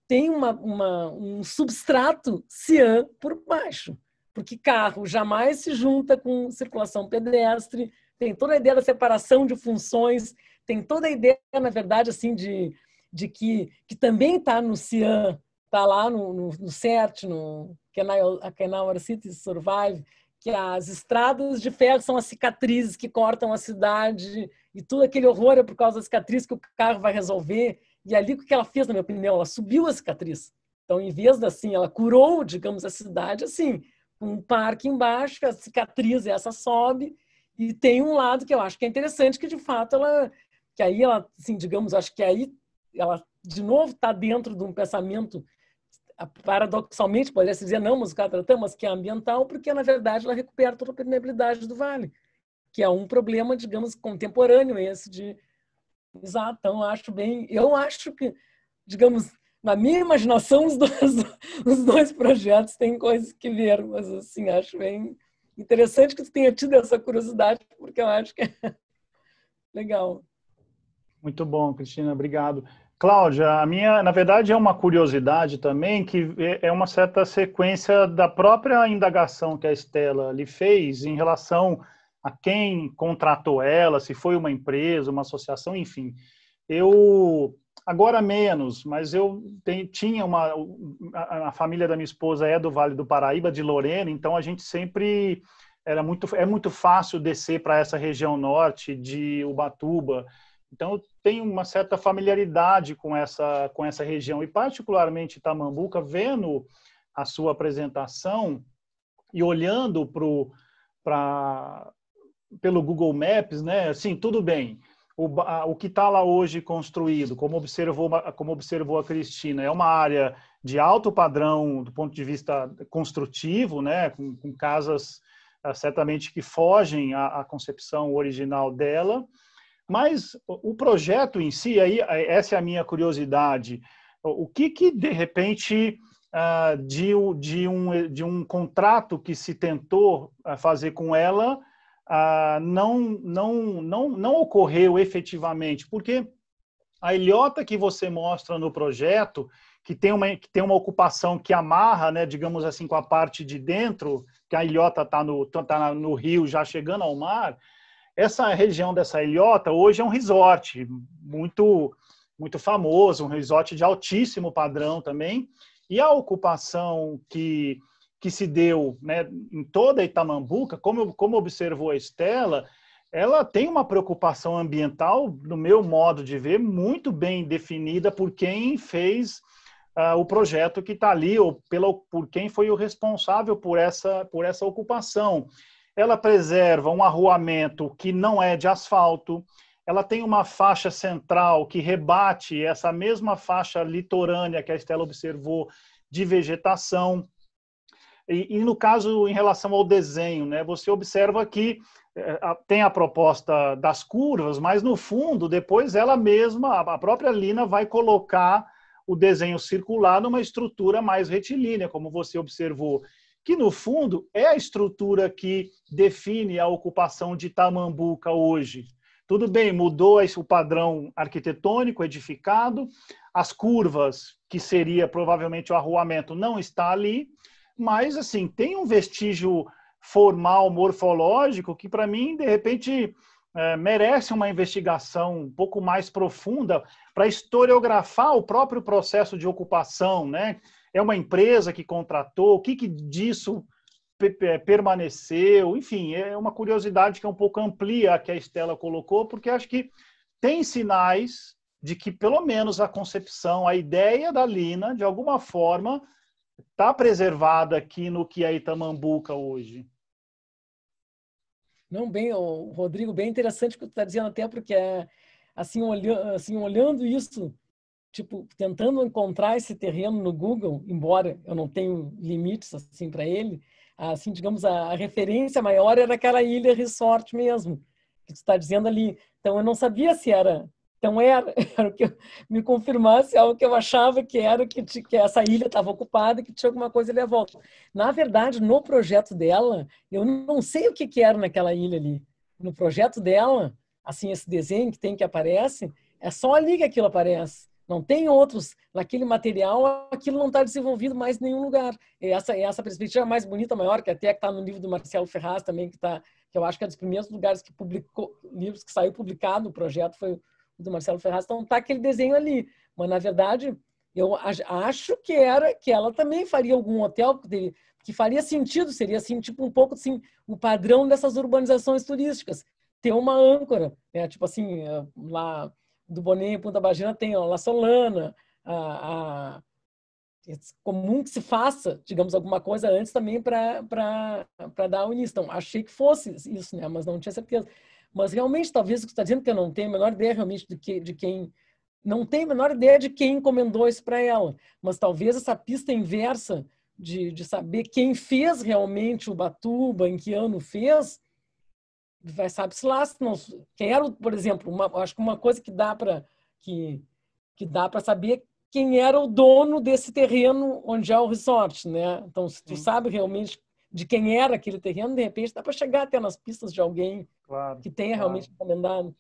tem uma, uma, um substrato cian por baixo porque carro jamais se junta com circulação pedestre, tem toda a ideia da separação de funções, tem toda a ideia, na verdade, assim, de, de que, que também está no CIAN, está lá no, no, no CERT, no Canal City Survive, que as estradas de ferro são as cicatrizes que cortam a cidade e tudo aquele horror é por causa da cicatriz que o carro vai resolver. E ali o que ela fez, na minha opinião, ela subiu a cicatriz. Então, em vez da assim, ela curou, digamos, a cidade assim um parque embaixo, a cicatriz essa sobe, e tem um lado que eu acho que é interessante, que de fato ela, que aí ela, assim, digamos, acho que aí ela de novo está dentro de um pensamento ah, paradoxalmente poderia se dizer não musical tá tratã, mas que é ambiental, porque na verdade ela recupera toda a permeabilidade do vale, que é um problema, digamos, contemporâneo esse de exato, então acho bem, eu acho que digamos na minha imaginação, os dois, os dois projetos têm coisas que ver, mas assim, acho bem interessante que tu tenha tido essa curiosidade, porque eu acho que é legal. Muito bom, Cristina, obrigado. Cláudia, a minha, na verdade, é uma curiosidade também, que é, é uma certa sequência da própria indagação que a Estela lhe fez em relação a quem contratou ela, se foi uma empresa, uma associação, enfim. Eu Agora menos, mas eu tem, tinha uma. A, a, família da minha esposa é do Vale do Paraíba, de Lorena, então a gente sempre. Era muito, é muito fácil descer para essa região norte de Ubatuba. Então eu tenho uma certa familiaridade com essa, com essa região, e particularmente Tamambuca, vendo a sua apresentação e olhando para pelo Google Maps, né? Assim, tudo bem o, a, o que está lá hoje construído, como observou, como observou a Cristina, é uma área de alto padrão do ponto de vista construtivo, né, com, com casas ah, certamente que fogem à, concepção original dela, mas o projeto em si, aí essa é a minha curiosidade, o que que de repente ah, de, um, de um contrato que se tentou ah, fazer com ela não, não, não, não ocorreu efetivamente, porque a ilhota que você mostra no projeto, que tem uma, que tem uma ocupação que amarra, né, digamos assim, com a parte de dentro, que a ilhota está no, tá no rio já chegando ao mar, essa região dessa ilhota hoje é um resort muito, muito famoso, um resort de altíssimo padrão também, e a ocupação que que se deu né, em toda Itamambuca, como, como observou a Estela, ela tem uma preocupação ambiental, no meu modo de ver, muito bem definida por quem fez uh, o projeto que está ali, ou pela, por quem foi o responsável por essa, por essa ocupação. Ela preserva um arruamento que não é de asfalto, ela tem uma faixa central que rebate essa mesma faixa litorânea que a Estela observou de vegetação. E, e, no caso, em relação ao desenho, né, você observa que é, tem a proposta das curvas, mas no fundo, depois ela mesma, a própria Lina, vai colocar o desenho circular numa estrutura mais retilínea, como você observou, que no fundo é a estrutura que define a ocupação de Tamambuca hoje. Tudo bem, mudou o padrão arquitetônico edificado, as curvas, que seria provavelmente o arruamento, não está ali, mas assim tem um vestígio formal morfológico que para mim de repente é, merece uma investigação um pouco mais profunda para historiografar o próprio processo de ocupação, né? É uma empresa que contratou, o que, que disso permaneceu, enfim, é uma curiosidade que é um pouco amplia a que a Estela colocou, porque acho que tem sinais de que pelo menos a concepção, a ideia da Lina, de alguma forma, está preservada aqui no que é Itamambuca hoje? Não, bem, o Rodrigo, bem interessante o que tu está dizendo, até porque é assim, olha, assim, olhando isso, tipo, tentando encontrar esse terreno no Google, embora eu não tenho limites assim para ele, assim, digamos, a, referência maior era aquela ilha resort mesmo, que tu está dizendo ali. Então eu não sabia se era então era, era o que eu, me confirmasse algo que eu achava que era que, que essa ilha estava ocupada, que tinha alguma coisa ali à volta. Na verdade, no projeto dela, eu não sei o que, que era naquela ilha ali. No projeto dela, assim, esse desenho que tem que aparece, é só ali que aquilo aparece. Não tem outros naquele material, aquilo não está desenvolvido mais em nenhum lugar. E essa essa perspectiva é mais bonita, maior que até está no livro do Marcelo Ferraz também que está que eu acho que é dos primeiros lugares que publicou livros que saiu publicado o projeto foi do Marcelo Ferraz, então tá aquele desenho ali. Mas, na verdade, eu acho que era que ela também faria algum hotel, que faria sentido, seria assim, tipo um pouco assim, o padrão dessas urbanizações turísticas. Ter uma âncora, né? Tipo assim, eh, lá do Boninho e Punta Bagina tem ó, La Solana, a, a, é comum que se faça, digamos, alguma coisa antes também para dar o início. Então, achei que fosse isso, né? Mas não tinha certeza. Mas realmente, talvez você está dizendo que eu não tenho a menor ideia realmente de, que, de quem. Não tem a menor ideia de quem encomendou isso para ela. Mas talvez essa pista inversa de, de saber quem fez realmente o Batuba, em que ano fez, vai saber se lá. Se não, quem era, por exemplo, uma, acho que uma coisa que dá para que, que dá para saber quem era o dono desse terreno onde é o resort, né? Então, se tu Sim. sabe realmente de quem era aquele terreno, de repente dá para chegar até nas pistas de alguém claro, que tenha claro. realmente encomendado.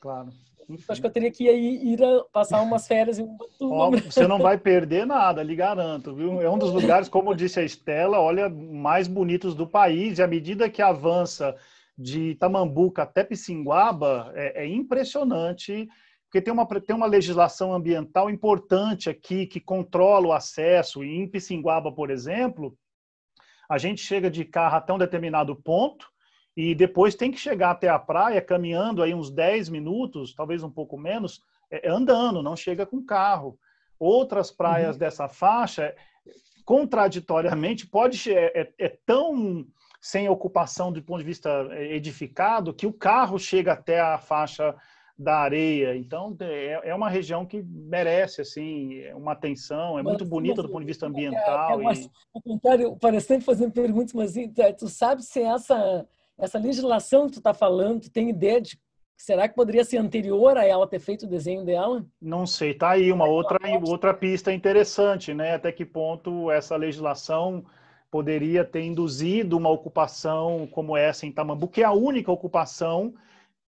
Claro. Enfim. Então, acho que eu teria que ir, ir passar umas férias em um Oh, você não vai perder nada, lhe garanto, viu? É um dos lugares, como disse a Estela, olha, mais bonitos do país. E à medida que avança de Tamambuca até Pissinguaba, é, é impressionante porque tem uma, tem uma legislação ambiental importante aqui que controla o acesso. E em Pissinguaba, por exemplo, a gente chega de carro até um determinado ponto e depois tem que chegar até a praia caminhando aí uns 10 minutos, talvez um pouco menos, é, é andando, não chega com carro. Outras praias uhum. dessa faixa, contraditoriamente, pode é, é, é tão sem ocupação do ponto de vista edificado que o carro chega até a faixa da areia. Então, é, é uma região que merece, assim, uma atenção. É muito bonita do ponto de vista ambiental. É, é, mas, e... Ao contrário, parece sempre fazendo perguntas, mas tu sabe se essa, essa legislação que tu está falando, tu tem ideia de Será que poderia ser anterior a ela ter feito o desenho dela? Não sei, tá aí uma outra, outra pista interessante, né? Até que ponto essa legislação poderia ter induzido uma ocupação como essa em Tamambuco, que é a única ocupação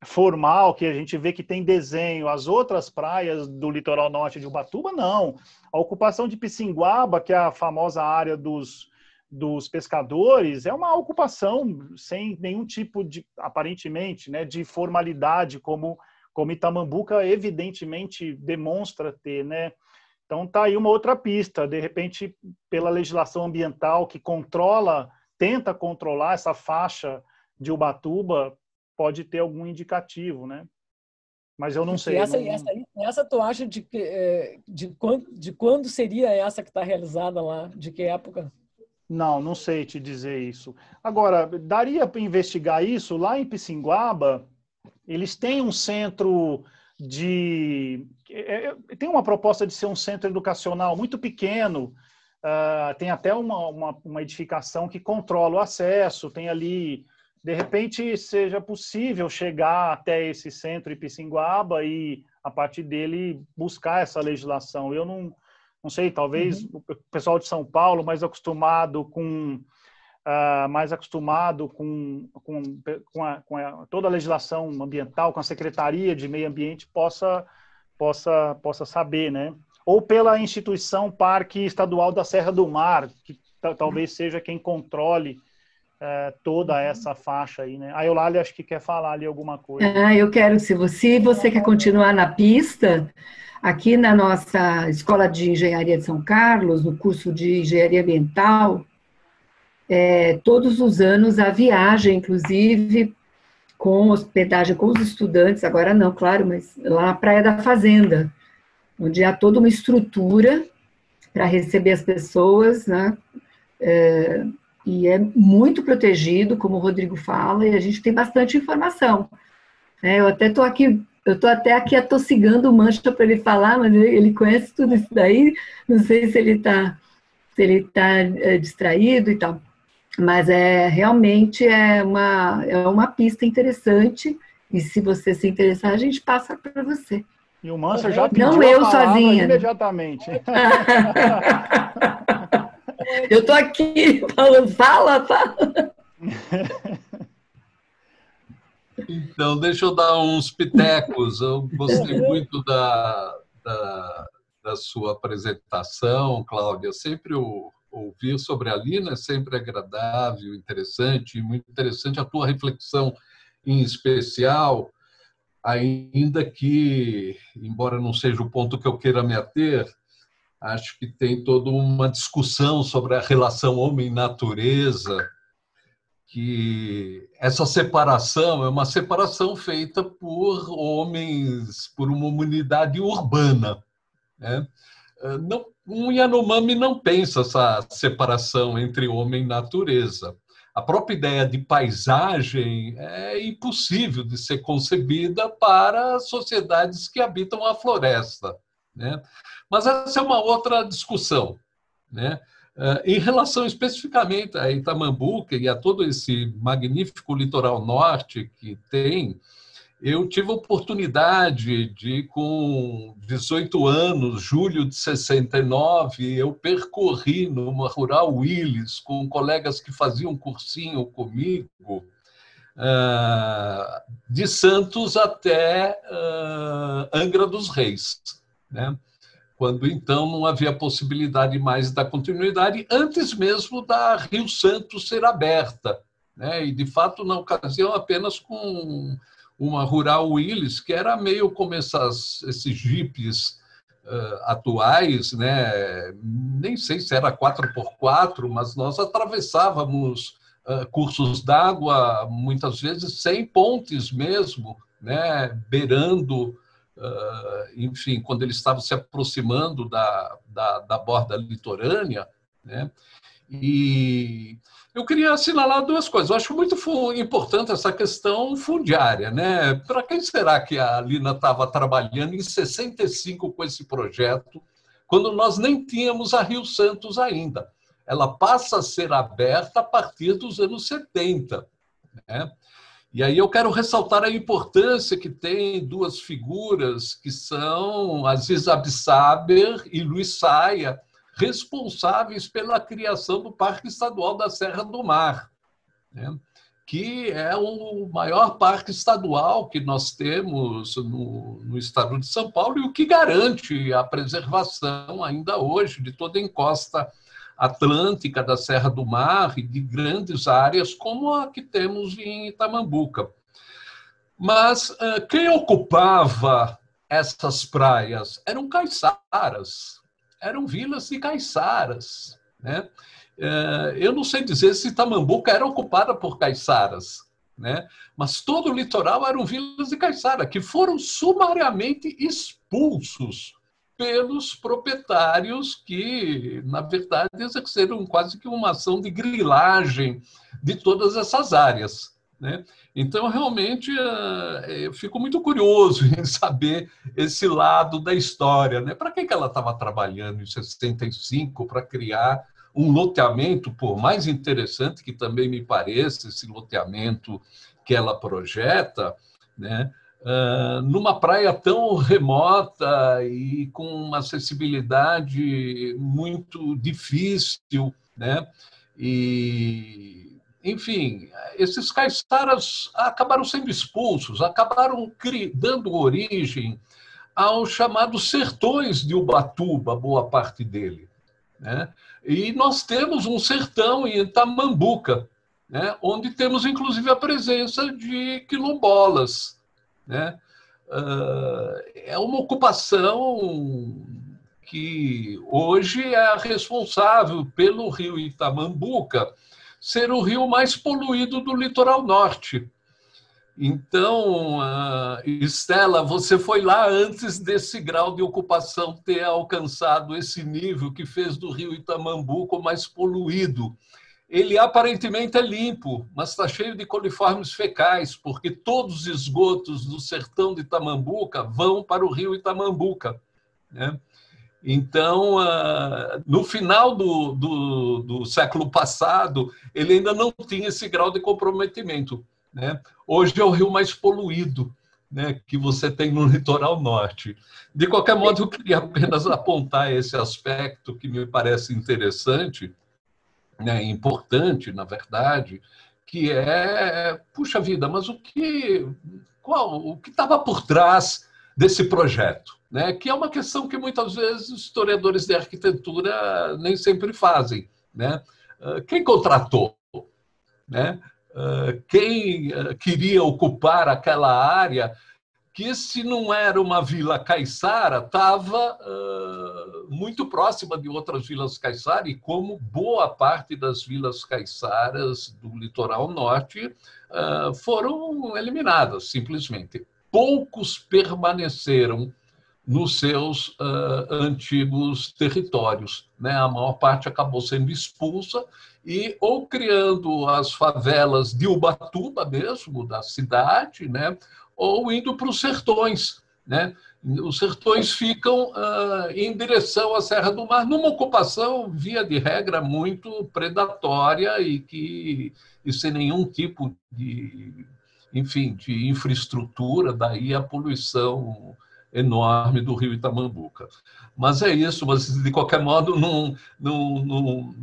formal que a gente vê que tem desenho, as outras praias do litoral norte de Ubatuba, não. A ocupação de Pissinguaba, que é a famosa área dos, dos pescadores, é uma ocupação sem nenhum tipo de, aparentemente, né, de formalidade, como, como Itamambuca evidentemente demonstra ter, né? Então tá aí uma outra pista, de repente, pela legislação ambiental que controla, tenta controlar essa faixa de Ubatuba, pode ter algum indicativo, né? Mas eu não sei. Essa, não... essa, essa tu acha de, que, é, de, quando, de quando seria essa que está realizada lá? De que época? Não, não sei te dizer isso. Agora, daria para investigar isso? Lá em Pissinguaba, eles têm um centro de. É, é, tem uma proposta de ser um centro educacional muito pequeno. Uh, tem até uma, uma, uma edificação que controla o acesso, tem ali de repente seja possível chegar até esse centro Ipicinguaba e a partir dele buscar essa legislação. Eu não, não sei, talvez uhum. o pessoal de São Paulo mais acostumado com uh, mais acostumado com, com, com, a, com a, toda a legislação ambiental, com a Secretaria de Meio Ambiente possa possa possa saber, né? Ou pela instituição Parque Estadual da Serra do Mar, que talvez seja quem controle é, toda uhum. essa faixa aí, né? A Eulália acho que quer falar ali alguma coisa. Ah, eu quero, se você, se você quer continuar na pista, aqui na nossa Escola de Engenharia de São Carlos, no curso de Engenharia Ambiental, é, todos os anos a viagem, inclusive, com hospedagem com os estudantes, agora não, claro, mas lá na Praia da Fazenda, onde há toda uma estrutura para receber as pessoas, né? É, e é muito protegido, como o Rodrigo fala, e a gente tem bastante informação. É, eu até estou aqui, eu estou até aqui atossigando o Mancha para ele falar, mas ele conhece tudo isso daí, não sei se ele está se ele tá, é, distraído e tal. Mas é realmente é uma, é uma pista interessante, e se você se interessar, a gente passa para você. E o Mancha já é pediu Não eu sozinha. imediatamente. Eu estou aqui falando, fala, fala. Então, deixa eu dar uns pitecos. Eu gostei uhum. muito da, da, da sua apresentação, Cláudia. Sempre o, ouvir sobre a Lina é sempre agradável, interessante, muito interessante a tua reflexão em especial, ainda que, embora não seja o ponto que eu queira me ater, acho que tem toda uma discussão sobre a relação homem-natureza, que essa separação é uma separação feita por homens, por uma humanidade urbana. Né? Ah, não, um Yanomami não pensa essa separação entre homem e natureza. A própria ideia de paisagem é impossível de ser concebida para sociedades que habitam a floresta. Né? Mas essa é uma outra discussão. Né? Eh, em relação especificamente a Itamambuca e a todo esse magnífico litoral norte que tem, eu tive a oportunidade de, com 18 anos, julho de 69, eu percorri numa rural Willis com colegas que faziam cursinho comigo, eh, de Santos até eh, Angra dos Reis. Né? quando então não havia possibilidade mais da continuidade, antes mesmo da Rio Santo ser aberta. Né? E, de fato, na ocasião, apenas com uma Rural Willis, que era meio como essas, esses jipes uh, atuais, né? nem sei se era 4x4, mas nós atravessávamos uh, cursos d'água, muitas vezes sem pontes mesmo, né? beirando ah, enfim, quando eles estavam se aproximando da, da, da borda litorânea, né? E eu queria assinalar duas coisas. Eu acho muito importante essa questão fundiária, né? Para quem será que a Lina estava trabalhando em 65 com esse projeto, quando nós nem tínhamos a Rio Santos ainda? Ela passa a ser aberta a partir dos anos 70, né? E aí eu quero ressaltar a importância que tem duas figuras que são Aziz Absaber e Luiz Saia, responsáveis pela criação do Parque Estadual da Serra do Mar, né? que é o maior parque estadual que nós temos no, no estado de São Paulo e o que garante a preservação ainda hoje de toda a encosta atlântica da Serra do Mar e de grandes áreas como a que temos em Itamambuca. Mas quem ocupava essas praias eram caiçaras, eram vilas de caiçaras. Né? Eu não sei dizer se Itamambuca era ocupada por caiçaras, né? mas todo o litoral eram vilas de caiçara, que foram sumariamente expulsos pelos proprietários que, na verdade, exerceram quase que uma ação de grilagem de todas essas áreas. Né? Então, realmente, eh, eh, eu fico muito curioso em saber esse lado da história. Né? Para que, que ela estava trabalhando em 65 para criar um loteamento, por mais interessante que também me pareça esse loteamento que ela projeta, né? Eh, numa praia tão remota e com uma acessibilidade muito difícil, né? E, enfim, esses caiçaras acabaram sendo expulsos, acabaram dando origem aos chamados sertões de Ubatuba, boa parte dele. Né? E nós temos um sertão em Itamambuca, né? onde temos inclusive a presença de quilombolas, né? Ah, é uma ocupação que hoje é responsável pelo rio Itamambuca ser o rio mais poluído do litoral norte. Então, ah, Estela, você foi lá antes desse grau de ocupação ter alcançado esse nível que fez do rio Itamambuco mais poluído ele aparentemente é limpo, mas está cheio de coliformes fecais, porque todos os esgotos do sertão de Itamambuca vão para o rio Itamambuca. Né? Então, ah, no final do, do, do, século passado, ele ainda não tinha esse grau de comprometimento. Né? Hoje é o rio mais poluído né, que você tem no litoral norte. De qualquer modo, eu queria apenas apontar esse aspecto que me parece interessante né, importante, na verdade, que é, puxa vida, mas o que qual o que estava por trás desse projeto, né? Que é uma questão que muitas vezes os historiadores de arquitetura nem sempre fazem, né? Ah, quem contratou, né? Ah, quem ah, queria ocupar aquela área que se não era uma vila caiçara, estava uh, muito próxima de outras vilas caiçara, e como boa parte das vilas caiçaras do litoral norte uh, foram eliminadas, simplesmente. Poucos permaneceram nos seus uh, antigos territórios. Né? A maior parte acabou sendo expulsa e ou criando as favelas de Ubatuba mesmo, da cidade, né? ou indo para os sertões. Né? Os sertões ficam uh, em direção à Serra do Mar, numa ocupação, via de regra, muito predatória e que e sem nenhum tipo de, enfim, de infraestrutura, daí a poluição enorme do rio Itamambuca. Mas é isso, mas de qualquer modo, não, não, não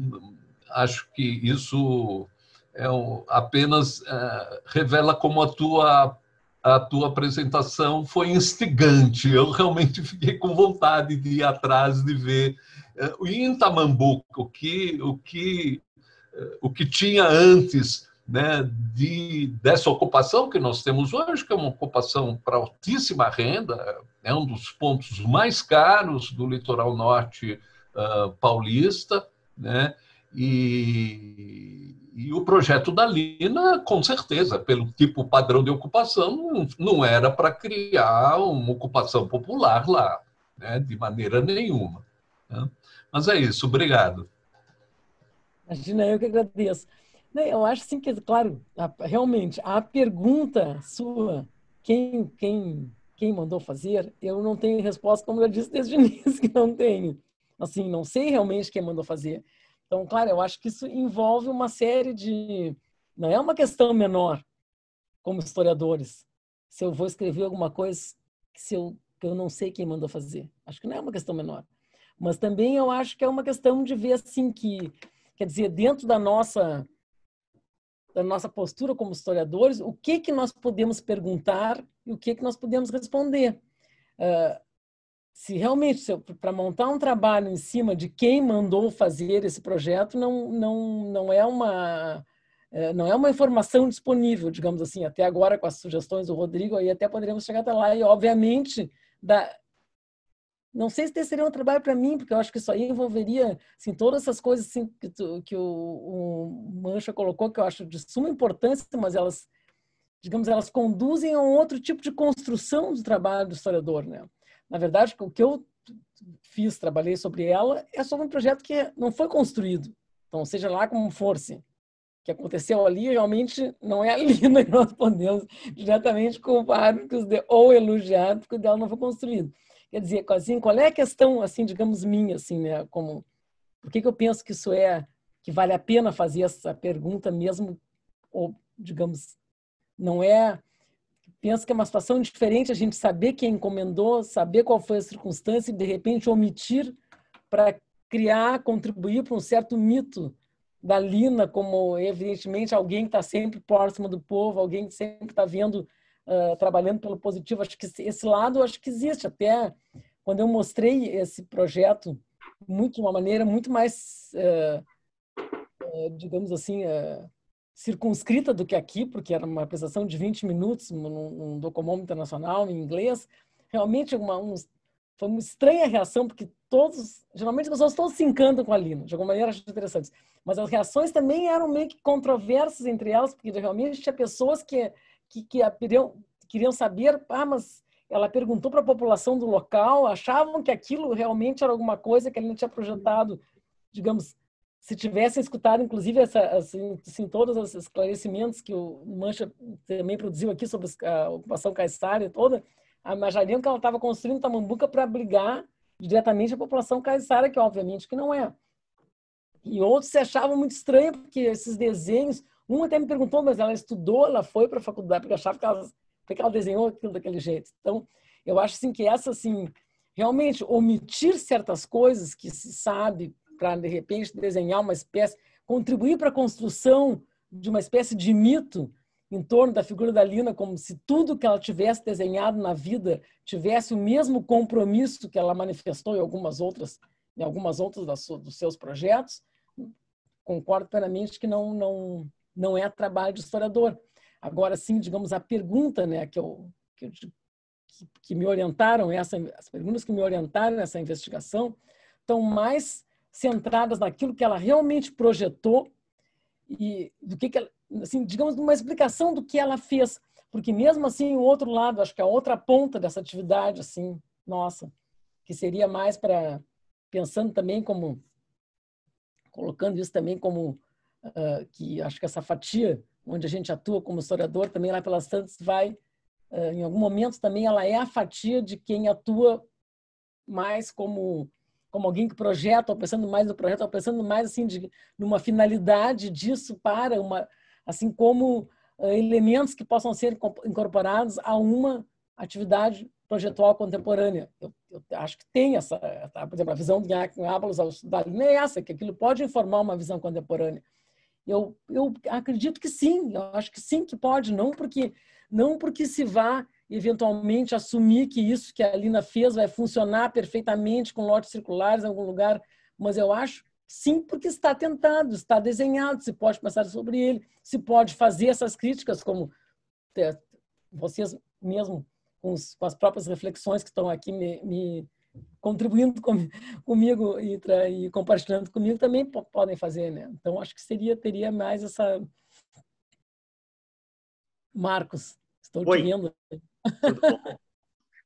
acho que isso é um, apenas uh, revela como a tua a tua apresentação foi instigante. Eu realmente fiquei com vontade de ir atrás de ver eh, o em o que o que eh, o que tinha antes, né, de dessa ocupação que nós temos hoje, que é uma ocupação para altíssima renda, é um dos pontos mais caros do litoral norte uh, paulista, né? E, e o projeto da Lina, com certeza, pelo tipo padrão de ocupação, não era para criar uma ocupação popular lá, né? de maneira nenhuma. Né? Mas é isso, obrigado. Imagina, eu que agradeço. Eu acho sim que, claro, realmente, a pergunta sua, quem, quem, quem mandou fazer, eu não tenho resposta, como eu disse desde o início que não tenho. Assim, não sei realmente quem mandou fazer. Então, claro, eu acho que isso envolve uma série de. Não é uma questão menor, como historiadores. Se eu vou escrever alguma coisa que, se eu, que eu não sei quem mandou fazer. Acho que não é uma questão menor. Mas também eu acho que é uma questão de ver, assim, que. Quer dizer, dentro da nossa da nossa postura como historiadores, o que que nós podemos perguntar e o que que nós podemos responder. Uh, se realmente para montar um trabalho em cima de quem mandou fazer esse projeto não não não é uma é, não é uma informação disponível, digamos assim, até agora com as sugestões do Rodrigo, aí até poderíamos chegar até lá e obviamente da não sei se seria um trabalho para mim, porque eu acho que isso aí envolveria assim, todas essas coisas assim, que, tu, que o, o Mancha colocou, que eu acho de suma importância, mas elas, digamos, elas conduzem a um outro tipo de construção do trabalho do historiador. Né? Na verdade, o que eu fiz, trabalhei sobre ela, é sobre um projeto que não foi construído. Então, seja lá como fosse, o que aconteceu ali realmente não é ali que nós podemos diretamente culpar de, ou elogiar porque o dela não foi construído. Quer dizer, assim, qual é a questão, assim, digamos, minha, assim, né? Como, por que, que eu penso que isso é, que vale a pena fazer essa pergunta mesmo, ou, digamos, não é penso que é uma situação diferente a gente saber quem encomendou, saber qual foi a circunstância e, de repente, omitir para criar, contribuir para um certo mito da Lina como, evidentemente, alguém que está sempre próximo do povo, alguém que sempre está vendo, uh, trabalhando pelo positivo. Acho que esse lado acho que existe. Até quando eu mostrei esse projeto muito de uma maneira muito mais, uh, uh, digamos assim, circunscrita do que aqui, porque era uma apresentação de 20 minutos num, num docomom internacional em inglês. Realmente é uma, um, foi uma estranha reação, porque todos, geralmente as pessoas todos se encantam com a Lina, de alguma maneira acho interessante. Mas as reações também eram meio que controversas entre elas, porque realmente tinha pessoas que, que, que queriam, queriam saber, ah, mas ela perguntou para a população do local, achavam que aquilo realmente era alguma coisa que a Lina tinha projetado, digamos, se tivesse escutado, inclusive, essa, assim, assim, todos os esclarecimentos que o Mancha também produziu aqui sobre a ocupação caiçara toda, imaginaria que ela estava construindo Tamambuca para abrigar diretamente a população caiçara, que obviamente que não é. E outros se achavam muito estranho, porque esses desenhos... Uma até me perguntou, mas ela estudou, ela foi para a faculdade, porque achava que ela, porque ela desenhou aquilo daquele jeito. Então, eu acho assim, que essa, assim, realmente, omitir certas coisas que se sabe para, de repente, desenhar uma espécie, contribuir para a construção de uma espécie de mito em torno da figura da Lina, como se tudo que ela tivesse desenhado na vida tivesse o mesmo compromisso que ela manifestou em algumas outras, em algumas outras das dos seus projetos, concordo plenamente que não, não, não é trabalho de historiador. Agora sim, digamos, a pergunta né, que, eu, que, eu, que me orientaram, essa, as perguntas que me orientaram nessa investigação, estão mais centradas naquilo que ela realmente projetou e do que, que ela, assim, digamos, uma explicação do que ela fez, porque mesmo assim o outro lado, acho que a outra ponta dessa atividade, assim, nossa, que seria mais para pensando também como colocando isso também como uh, que acho que essa fatia onde a gente atua como historiador também lá pelas tantas vai uh, em algum momento também ela é a fatia de quem atua mais como como alguém que projeta, ou pensando mais no projeto, ou pensando mais assim de, numa finalidade disso para uma, assim como uh, elementos que possam ser incorporados a uma atividade projetual contemporânea. Eu, eu acho que tem essa, tá? por exemplo, a visão de Apolos ao estudar é essa, que aquilo pode informar uma visão contemporânea. Eu, eu acredito que sim, eu acho que sim que pode, não porque não porque se vá eventualmente assumir que isso que a Lina fez vai funcionar perfeitamente com lotes circulares em algum lugar, mas eu acho sim porque está tentado, está desenhado, se pode pensar sobre ele, se pode fazer essas críticas, como é, vocês mesmo, com, as próprias reflexões que estão aqui me, me contribuindo com, comigo e, e, compartilhando comigo, também podem fazer, né? Então, acho que seria, teria mais essa... Marcos, estou Oi. te vendo.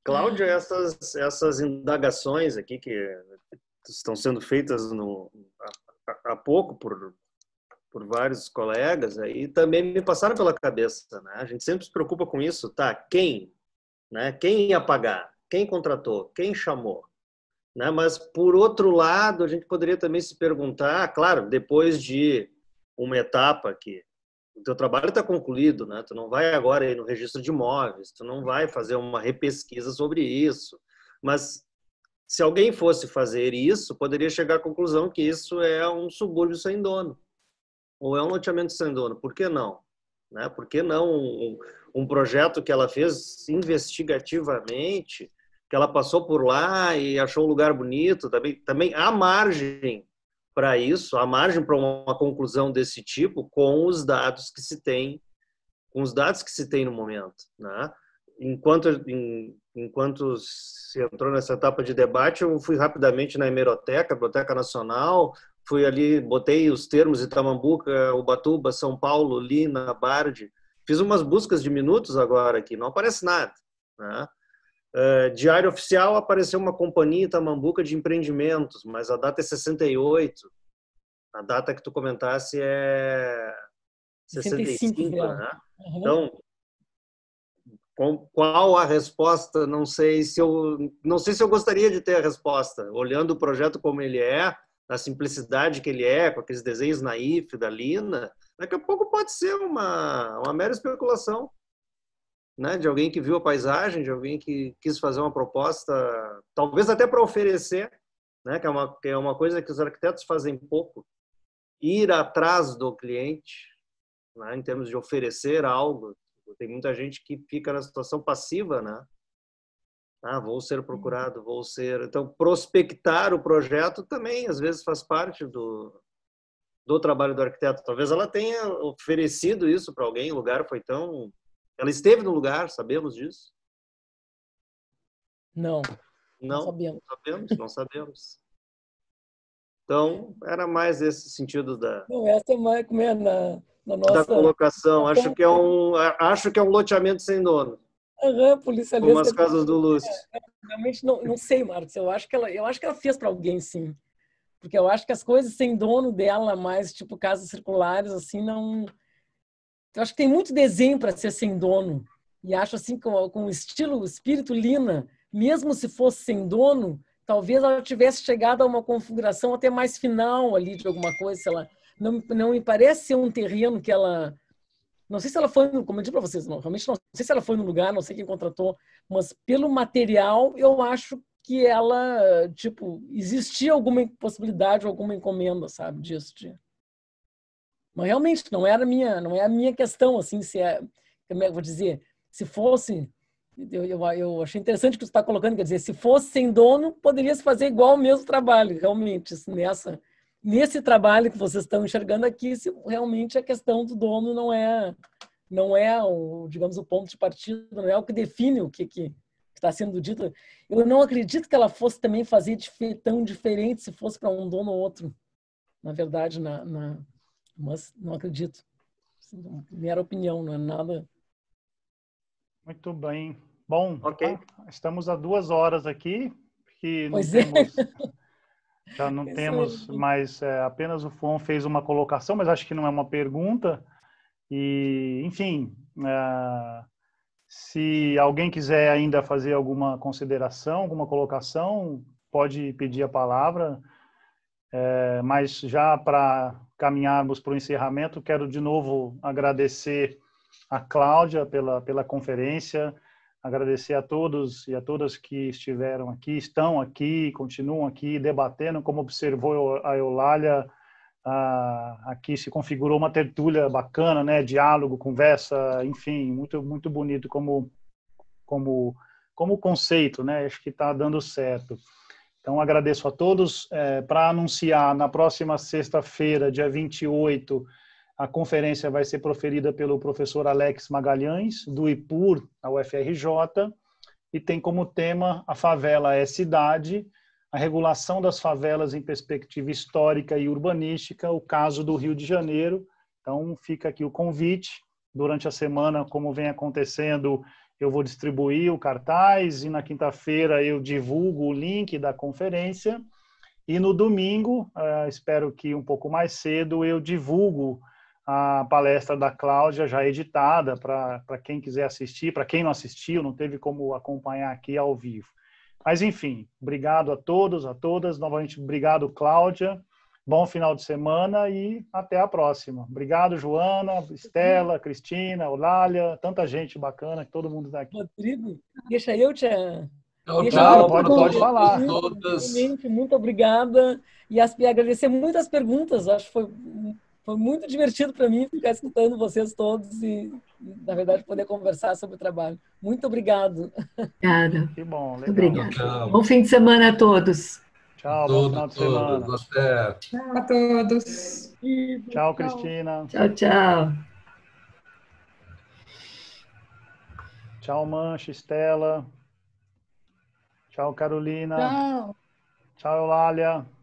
Cláudio, essas, essas indagações aqui que estão sendo feitas no, há, há pouco por, por vários colegas aí também me passaram pela cabeça, né? A gente sempre se preocupa com isso, tá? Quem, né? Quem ia pagar? Quem contratou? Quem chamou? Né? Mas por outro lado, a gente poderia também se perguntar, claro, depois de uma etapa que o teu trabalho está concluído, né? Tu não vai agora ir no registro de imóveis, tu não vai fazer uma repesquisa sobre isso. Mas se alguém fosse fazer isso, poderia chegar à conclusão que isso é um subúrbio sem dono ou é um loteamento sem dono. Por que não? Né? Por que não um, um projeto que ela fez investigativamente, que ela passou por lá e achou um lugar bonito, também, também há margem para isso, há margem para uma conclusão desse tipo com os dados que se tem, com os dados que se tem no momento, né? Enquanto, em, enquanto se entrou nessa etapa de debate, eu fui rapidamente na hemeroteca, Biblioteca Nacional, fui ali, botei os termos Itamambuca, Ubatuba, São Paulo, Lina, Bardi, Fiz umas buscas de minutos agora aqui, não aparece nada. Né? Uh, diário oficial apareceu uma companhia Tamambuca de empreendimentos, mas a data é 68. A data que tu comentasse é 65, 65 né? Uhum. Então, com, qual a resposta? Não sei se eu não sei se eu gostaria de ter a resposta. Olhando o projeto como ele é, na simplicidade que ele é, com aqueles desenhos naif da Lina, daqui a pouco pode ser uma uma mera especulação né, de alguém que viu a paisagem, de alguém que quis fazer uma proposta, talvez até para oferecer, né, que, é uma, que é uma coisa que os arquitetos fazem pouco, ir atrás do cliente, né, em termos de oferecer algo. Tem muita gente que fica na situação passiva, né? Ah, vou ser procurado, vou ser. Então, prospectar o projeto também, às vezes, faz parte do, do trabalho do arquiteto. Talvez ela tenha oferecido isso para alguém, o lugar foi tão ela esteve no lugar, sabemos disso? Não. Não, não sabemos. Não sabemos, não sabemos. Então, era mais esse sentido da. Não, essa é mais como é, na, na nossa. Da colocação. Acho que, é um, acho que é um loteamento sem dono. Aham, polícia Como as é casas do Lúcio. É, é, realmente não, não sei, Marcos. Eu acho que ela, eu acho que ela fez para alguém, sim. Porque eu acho que as coisas sem dono dela, mais tipo casas circulares, assim, não eu acho que tem muito desenho para ser sem dono. E acho assim, com, com o estilo, o espírito Lina, mesmo se fosse sem dono, talvez ela tivesse chegado a uma configuração até mais final ali de alguma coisa, ela Não, não me parece ser um terreno que ela. Não sei se ela foi, como eu disse para vocês, não, realmente não sei se ela foi no lugar, não sei quem contratou, mas pelo material eu acho que ela, tipo, existia alguma possibilidade, alguma encomenda, sabe, disso. De mas realmente não era minha, não é a minha questão assim, se é, como é que eu vou dizer, se fosse eu, eu, eu achei interessante o que você está colocando, quer dizer, se fosse sem dono, poderia se fazer igual o mesmo trabalho, realmente, nessa, nesse trabalho que vocês estão enxergando aqui, se realmente a questão do dono não é, não é o, digamos, o ponto de partida, não é o que define o que que está sendo dito. Eu não acredito que ela fosse também fazer tão diferente se fosse para um dono ou outro, na verdade, na, na mas não acredito. Assim, mera opinião, não é nada. Muito bem. Bom, okay. Tá. estamos a duas horas aqui. Que pois é. já não temos mais. É, apenas o Fon fez uma colocação, mas acho que não é uma pergunta. E, enfim, é, se alguém quiser ainda fazer alguma consideração, alguma colocação, pode pedir a palavra. É, mas já para caminharmos para o encerramento, quero de novo agradecer a Cláudia pela, pela conferência, agradecer a todos e a todas que estiveram aqui, estão aqui, continuam aqui debatendo, como observou a Eulália, aqui se configurou uma tertúlia bacana, né? Diálogo, conversa, enfim, muito muito bonito como como como conceito, né? Acho que está dando certo. Então, agradeço a todos. É, Para anunciar, na próxima sexta-feira, dia 28, a conferência vai ser proferida pelo professor Alex Magalhães, do IPUR, da UFRJ, e tem como tema A Favela é Cidade, a regulação das favelas em perspectiva histórica e urbanística, o caso do Rio de Janeiro. Então, fica aqui o convite. Durante a semana, como vem acontecendo, eu vou distribuir o cartaz e na quinta-feira eu divulgo o link da conferência. E no domingo, eh, espero que um pouco mais cedo, eu divulgo a palestra da Cláudia já editada para quem quiser assistir, para quem não assistiu, não teve como acompanhar aqui ao vivo. Mas enfim, obrigado a todos, a todas. Novamente, obrigado, Cláudia. Bom final de semana e até a próxima. Obrigado, Joana, Estela, Cristina, Olália, tanta gente bacana que todo mundo está aqui. Rodrigo, deixa eu te. Tchau, deixa eu... pode, pode falar. Todas. Muito obrigada e agradecer muitas perguntas. Acho que foi, foi muito divertido para mim ficar escutando vocês todos e, na verdade, poder conversar sobre o trabalho. Muito obrigado. Obrigada. Que bom, legal. Obrigada. Bom fim de semana a todos. Tchau, tudo, bom final de semana. Tchau a todos. Tchau, Cristina. Tchau, tchau. Tchau, Mancha, Estela. Tchau, Carolina. Tchau. Tchau, Eulália.